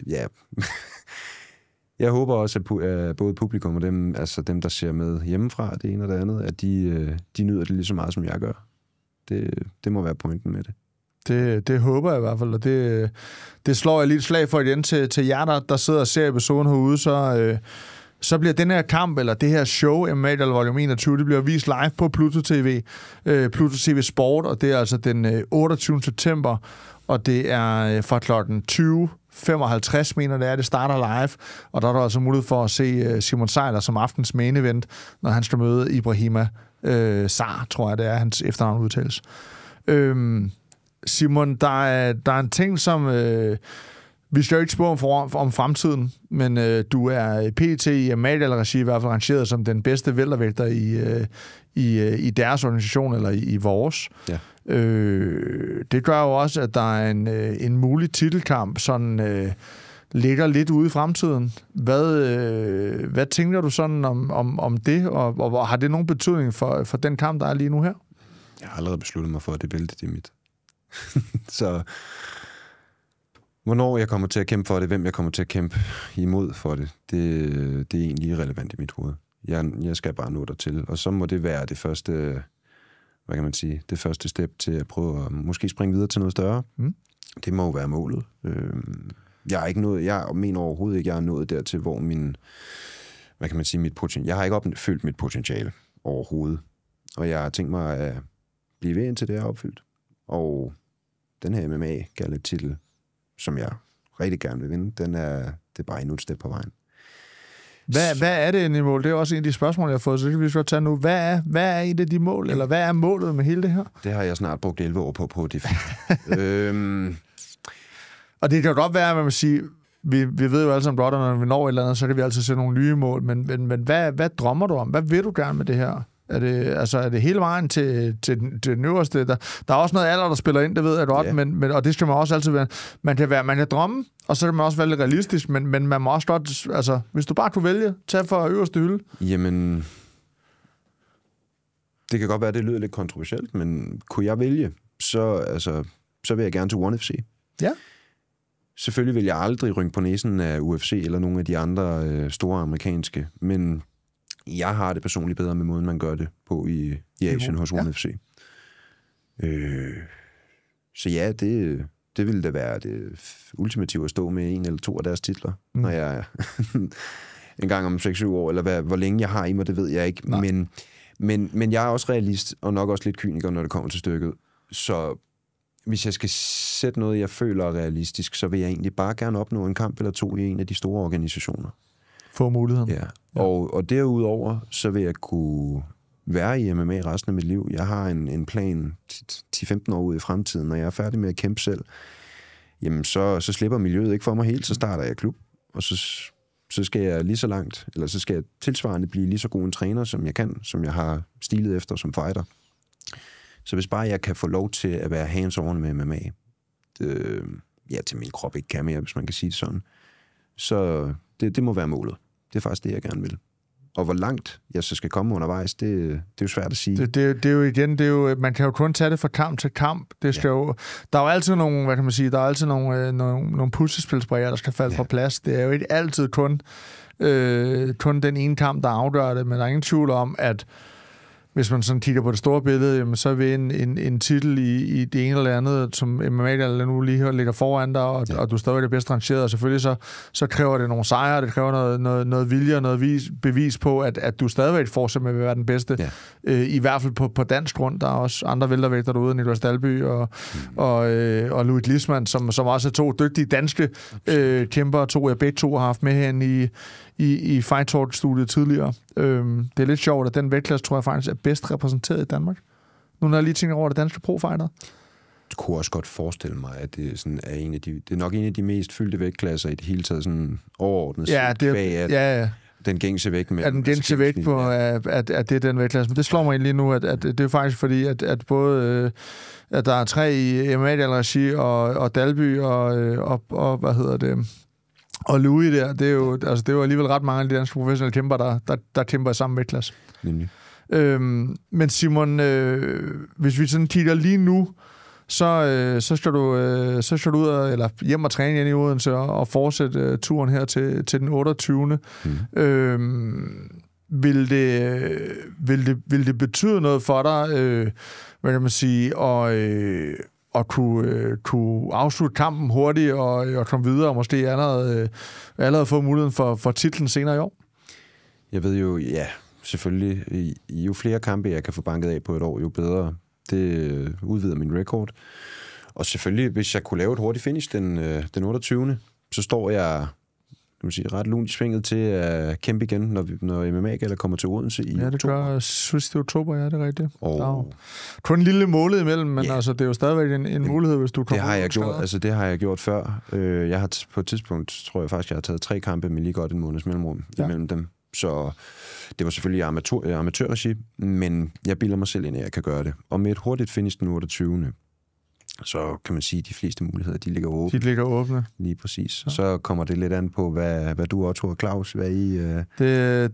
Speaker 2: ja, Jeg håber også, at både publikum og dem, altså dem, der ser med hjemmefra, det ene og det andet, at de, øh, de nyder det lige så meget, som jeg gør. Det, det må være pointen med det.
Speaker 1: Det, det håber jeg i hvert fald, og det, det slår jeg lige et slag for igen til, til jer, der, der sidder og ser episoden herude, så... Øh så bliver den her kamp, eller det her show, MMA eller Volume 21, det bliver vist live på Pluto TV, øh, Pluto TV Sport, og det er altså den øh, 28. september, og det er øh, fra klokken 20 55, mener det er, det starter live, og der er der altså mulighed for at se øh, Simon Seiler som aftens main event, når han skal møde Ibrahima øh, Sar, tror jeg det er, hans efternavn udtales. Øhm, Simon, der er, der er en ting, som... Øh, vi skal jo ikke spørge om, for, om fremtiden, men øh, du er PT i Amal regi i hvert fald rangeret som den bedste væltervægter i, øh, i, øh, i deres organisation, eller i, i vores. Ja. Øh, det gør jo også, at der er en, øh, en mulig titelkamp, sådan... Øh, ligger lidt ude i fremtiden. Hvad, øh, hvad tænker du sådan om, om, om det, og, og, og har det nogen betydning for, for den kamp, der er lige nu her?
Speaker 2: Jeg har allerede besluttet mig for, at det bælte, det er mit. så hvornår jeg kommer til at kæmpe for det, hvem jeg kommer til at kæmpe imod for det, det, det er egentlig relevant i mit hoved. Jeg, jeg skal bare nå dertil, og så må det være det første hvad kan man sige, det første step til at prøve at måske springe videre til noget større. Mm. Det må jo være målet. Øh, jeg er ikke nået, jeg mener overhovedet ikke, jeg er nået dertil, hvor min, hvad kan man sige, mit potentiale, jeg har ikke opfyldt mit potentiale overhovedet. Og jeg har tænkt mig at blive ved, indtil det er opfyldt. Og den her MMA-gala-titel, som jeg rigtig gerne vil vinde, den er, det er bare endnu et step på vejen. Hvad, hvad er det egentlig mål? Det er også
Speaker 1: en af de spørgsmål, jeg har fået, så det kan vi skal tage nu. Hvad er, hvad er et af de mål, eller hvad er målet med hele det her?
Speaker 2: Det har jeg snart brugt 11 år på på det. øhm... Og det kan godt være, at man vil
Speaker 1: sige, vi, vi ved jo alle sammen godt, at når vi når et eller andet, så kan vi altid sætte nogle nye mål, men, men, men hvad, hvad drømmer du om? Hvad vil du gerne med det her? Er det, altså, er det hele vejen til, til, til den øverste? Der, der er også noget alder, der spiller ind, det ved jeg godt, yeah. men, men, og det skal man også altid være. Man kan, være, man kan drømme, og så kan man også være lidt realistisk, men, men man må også godt, altså, hvis du bare kunne vælge, tage for øverste hylde.
Speaker 2: Jamen, det kan godt være, det lyder lidt kontroversielt, men kunne jeg vælge, så, altså, så vil jeg gerne til One FC. Ja. Selvfølgelig vil jeg aldrig rynke på næsen af UFC eller nogle af de andre øh, store amerikanske, men jeg har det personligt bedre med måden, man gør det på i, i Asien hos One ja. FC. Øh, så ja, det, det ville da være det ultimative at stå med en eller to af deres titler, mm. når jeg en gang om 6-7 år, eller hvad, hvor længe jeg har i mig, det ved jeg ikke. Men, men, men jeg er også realist, og nok også lidt kyniker, når det kommer til stykket. Så hvis jeg skal sætte noget, jeg føler er realistisk, så vil jeg egentlig bare gerne opnå en kamp eller to i en af de store organisationer
Speaker 1: få muligheden. Ja.
Speaker 2: ja. Og, og derudover, så vil jeg kunne være i MMA resten af mit liv. Jeg har en, en plan 10-15 år ud i fremtiden, når jeg er færdig med at kæmpe selv. Jamen, så, så slipper miljøet ikke for mig helt, så starter jeg klub, og så, så skal jeg lige så langt, eller så skal jeg tilsvarende blive lige så god en træner, som jeg kan, som jeg har stilet efter som fighter. Så hvis bare jeg kan få lov til at være hands-on med MMA, det, øh, ja, til min krop ikke kan mere, hvis man kan sige det sådan, så, det, det må være målet. Det er faktisk det, jeg gerne vil. Og hvor langt jeg så skal komme undervejs, det, det er jo svært at sige. Det, det, det er jo igen, det er jo, man kan jo kun tage det fra
Speaker 1: kamp til kamp. Det skal ja. jo, der er jo altid nogle, hvad kan man sige, der er altid nogle, øh, nogle, nogle der skal falde ja. på plads. Det er jo ikke altid kun, øh, kun den ene kamp, der afgør det, men der er ingen tvivl om, at hvis man sådan kigger på det store billede, jamen, så vil en, en, en titel i, i det ene eller andet, som MMA eller nu lige ligger foran dig, og, ja. og du er stadig det bedst rangeret, og selvfølgelig så, så kræver det nogle sejre, det kræver noget, noget, noget vilje og noget vis, bevis på, at, at du stadigvæk fortsætter med at være den bedste. Ja. Øh, I hvert fald på, på dansk grund, der er også andre væltervægter derude, Niklas Dalby og, mm. og, øh, og Louis Lisman, som, som også er to dygtige danske øh, kæmper, to jeg begge to har haft med hen i, i, i Fight Talk-studiet tidligere. Øhm, det er lidt sjovt, at den vægtklasse, tror jeg faktisk, er bedst repræsenteret i Danmark. Nu har jeg lige tænkt over det danske profiler.
Speaker 2: Jeg kunne også godt forestille mig, at det sådan er, en af de, det er nok en af de mest fyldte vægtklasser i det hele taget, sådan overordnet. Ja, det er, at, ja, ja den gængse vægt med. Er den
Speaker 1: altså gængse vægt på, ja. at, at det er den vægtklasse. Men det slår mig lige nu, at, at det er faktisk fordi, at, at både øh, at der er tre i MMA Regi og, og Dalby og, øh, og, og, hvad hedder det, og Louis der, det er jo, altså, det er jo alligevel ret mange af de danske professionelle kæmper, der, der, der kæmper i samme vægtklass. Nemlig. Øhm, men Simon, øh, hvis vi sådan kigger lige nu, så, øh, så, skal du, øh, så skal du ud og, eller hjem og træne ind i Odense og, og fortsætte øh, turen her til, til den 28. Mm. Øhm, vil, det, vil, det, vil det betyde noget for dig, øh, hvad kan man sige, og, øh, at kunne, øh, kunne afslutte kampen hurtigt og, og komme videre, og måske allerede, øh, allerede få muligheden for, for titlen senere i år?
Speaker 2: Jeg ved jo, ja, selvfølgelig. Jo flere kampe, jeg kan få banket af på et år, jo bedre. Det øh, udvider min rekord. Og selvfølgelig, hvis jeg kunne lave et hurtigt finish den, øh, den 28., så står jeg kan man sige, ret lunt i svinget til at kæmpe igen, når, vi, når MMA-gælder kommer til Odense i
Speaker 1: Ja, det gør jeg. Synes, det er oktober, ja, det er rigtigt. Oh. Der er
Speaker 2: kun en lille måned imellem,
Speaker 1: men yeah. altså, det er jo stadigvæk en, en mulighed, hvis du kommer det har jeg gjort, altså,
Speaker 2: det har jeg gjort før. Øh, jeg har på et tidspunkt, tror jeg faktisk, jeg har taget tre kampe med lige godt en måneds mellemrum ja. imellem dem. Så det var selvfølgelig amatør, amatørregi, men jeg bilder mig selv ind, at jeg kan gøre det. Og med et hurtigt finish den 28 så kan man sige, at de fleste muligheder, de ligger åbne. De ligger åbne. Lige præcis. Ja. Så kommer det lidt an på, hvad, hvad du og Thor Claus, hvad I... Øh, det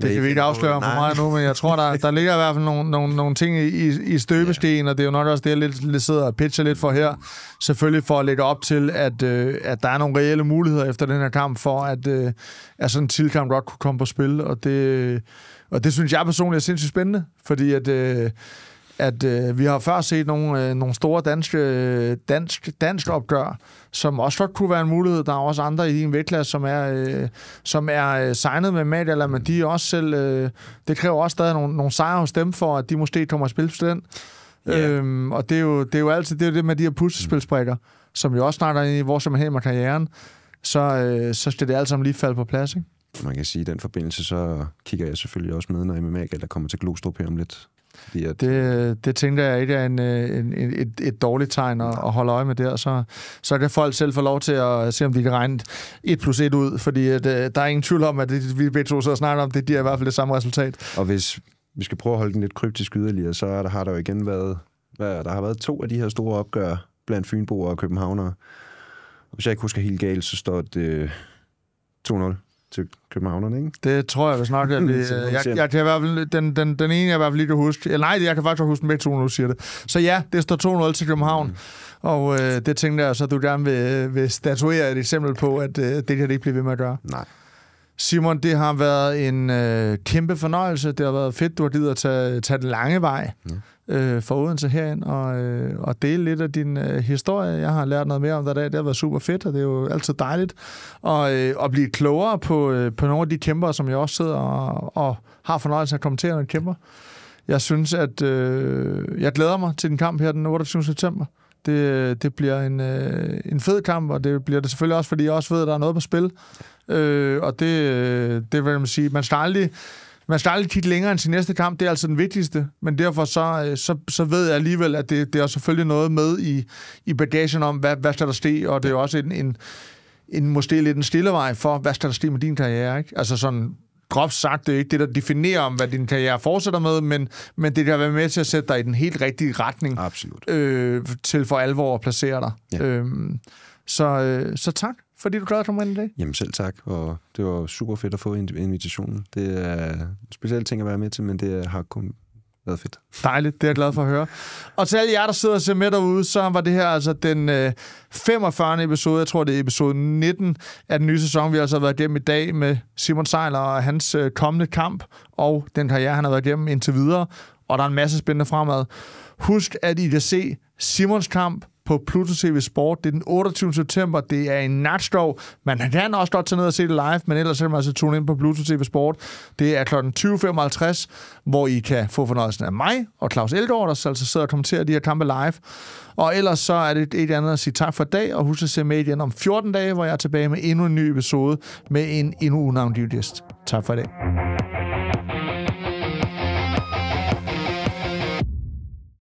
Speaker 2: det I kan vi ikke afsløre for
Speaker 1: mig nu, men jeg tror, der, der ligger i hvert fald nogle, nogle, nogle ting i, i støbesten, ja. og det er jo nok også det, jeg lidt, lidt sidder og pitcher lidt for her. Selvfølgelig for at lægge op til, at, øh, at der er nogle reelle muligheder efter den her kamp, for at, øh, at sådan en tilkamp godt kunne komme på spil, og det, og det synes jeg personligt er sindssygt spændende, fordi at... Øh, at øh, vi har før set nogle, øh, nogle store danske, øh, dansk, dansk opgør, som også godt kunne være en mulighed. Der er også andre i din vægtklasse, som er, øh, som er øh, signet med eller men de er også selv, øh, det kræver også stadig nogle, nogle sejre hos dem, for at de måske kommer at spille for den. Yeah. Øhm, og det er, jo, det er jo altid det, er jo det med de her puslespilsbrikker, som jo også snakker ind i, hvor som helst med karrieren, så, øh, så skal det alt sammen lige falde på plads, ikke?
Speaker 2: Man kan sige, at i den forbindelse, så kigger jeg selvfølgelig også med, når MMA-gælder kommer til Glostrup her om lidt.
Speaker 1: Fordi at... det, det tænker jeg ikke er en, øh, en, en, et, et dårligt tegn at, at holde øje med der. Så, så kan folk selv få lov til at se, om de kan regne 1 plus 1 ud, fordi at, øh, der er ingen tvivl om, at det, vi begge to så snakker om, det giver i hvert fald det samme resultat.
Speaker 2: Og hvis vi skal prøve at holde den lidt kryptisk yderligere, så er der, har der jo igen været, hvad, der har været to af de her store opgør blandt fynboer og københavnere. Hvis jeg ikke husker helt galt, så står det 2-0 øh, til københavnerne, ikke?
Speaker 1: Det tror jeg, vi snakker. Jeg, jeg, jeg, jeg kan i hvert fald, den, den, den ene, jeg i hvert fald lige kan huske. Ja, nej, jeg kan faktisk huske den med når du siger det. Så ja, det står 2-0 til København. Mm. Og øh, det tænkte jeg så, at du gerne vil, øh, vil statuere et eksempel på, at øh, det kan det ikke blive ved med at gøre. Nej. Simon, det har været en øh, kæmpe fornøjelse. Det har været fedt, du har givet at tage, tage den lange vej. Mm øh, for Odense herind og, øh, og dele lidt af din øh, historie. Jeg har lært noget mere om dig i dag. Det har været super fedt, og det er jo altid dejligt at, øh, at blive klogere på, øh, på nogle af de kæmper, som jeg også sidder og, og har fornøjelse af at kommentere, når kæmper. Jeg synes, at øh, jeg glæder mig til den kamp her den 28. september. Det, øh, det bliver en, øh, en fed kamp, og det bliver det selvfølgelig også, fordi jeg også ved, at der er noget på spil. Øh, og det, øh, det vil man sige, man skal aldrig man aldrig kigge længere end sin næste kamp, det er altså den vigtigste, men derfor så, øh, så, så ved jeg alligevel, at det, det er selvfølgelig noget med i, i bagagen om, hvad, hvad skal der ske, og det er jo også en, en, en måske lidt en stille vej for, hvad skal der ske med din karriere, ikke? Altså sådan groft sagt, det er ikke det, der definerer om, hvad din karriere fortsætter med, men, men det kan være med til at sætte dig i den helt rigtige retning. Absolut. Øh, til for alvor at placere dig.
Speaker 2: Ja. Øh, så, øh, så tak
Speaker 1: fordi du klarede at komme ind i dag.
Speaker 2: Jamen selv tak, og det var super fedt at få invitationen. Det er en speciel ting at være med til, men det har kun været fedt.
Speaker 1: Dejligt, det er jeg glad for at høre. Og til alle jer, der sidder og ser med derude, så var det her altså den øh, 45. episode, jeg tror det er episode 19 af den nye sæson, vi altså har altså været igennem i dag med Simon Seiler og hans øh, kommende kamp, og den karriere, han har været igennem indtil videre, og der er en masse spændende fremad. Husk, at I kan se Simons kamp på Pluto TV Sport. Det er den 28. september. Det er en natstov. Man kan også godt tage ned og se det live, men ellers er man altså tune ind på Pluto TV Sport. Det er kl. 20.55, hvor I kan få fornøjelsen af mig og Claus Eldor, der altså sidder og kommenterer de her kampe live. Og ellers så er det et andet at sige tak for i dag, og husk at se med igen om 14 dage, hvor jeg er tilbage med endnu en ny episode med en endnu unavngivet gæst. Tak for i dag.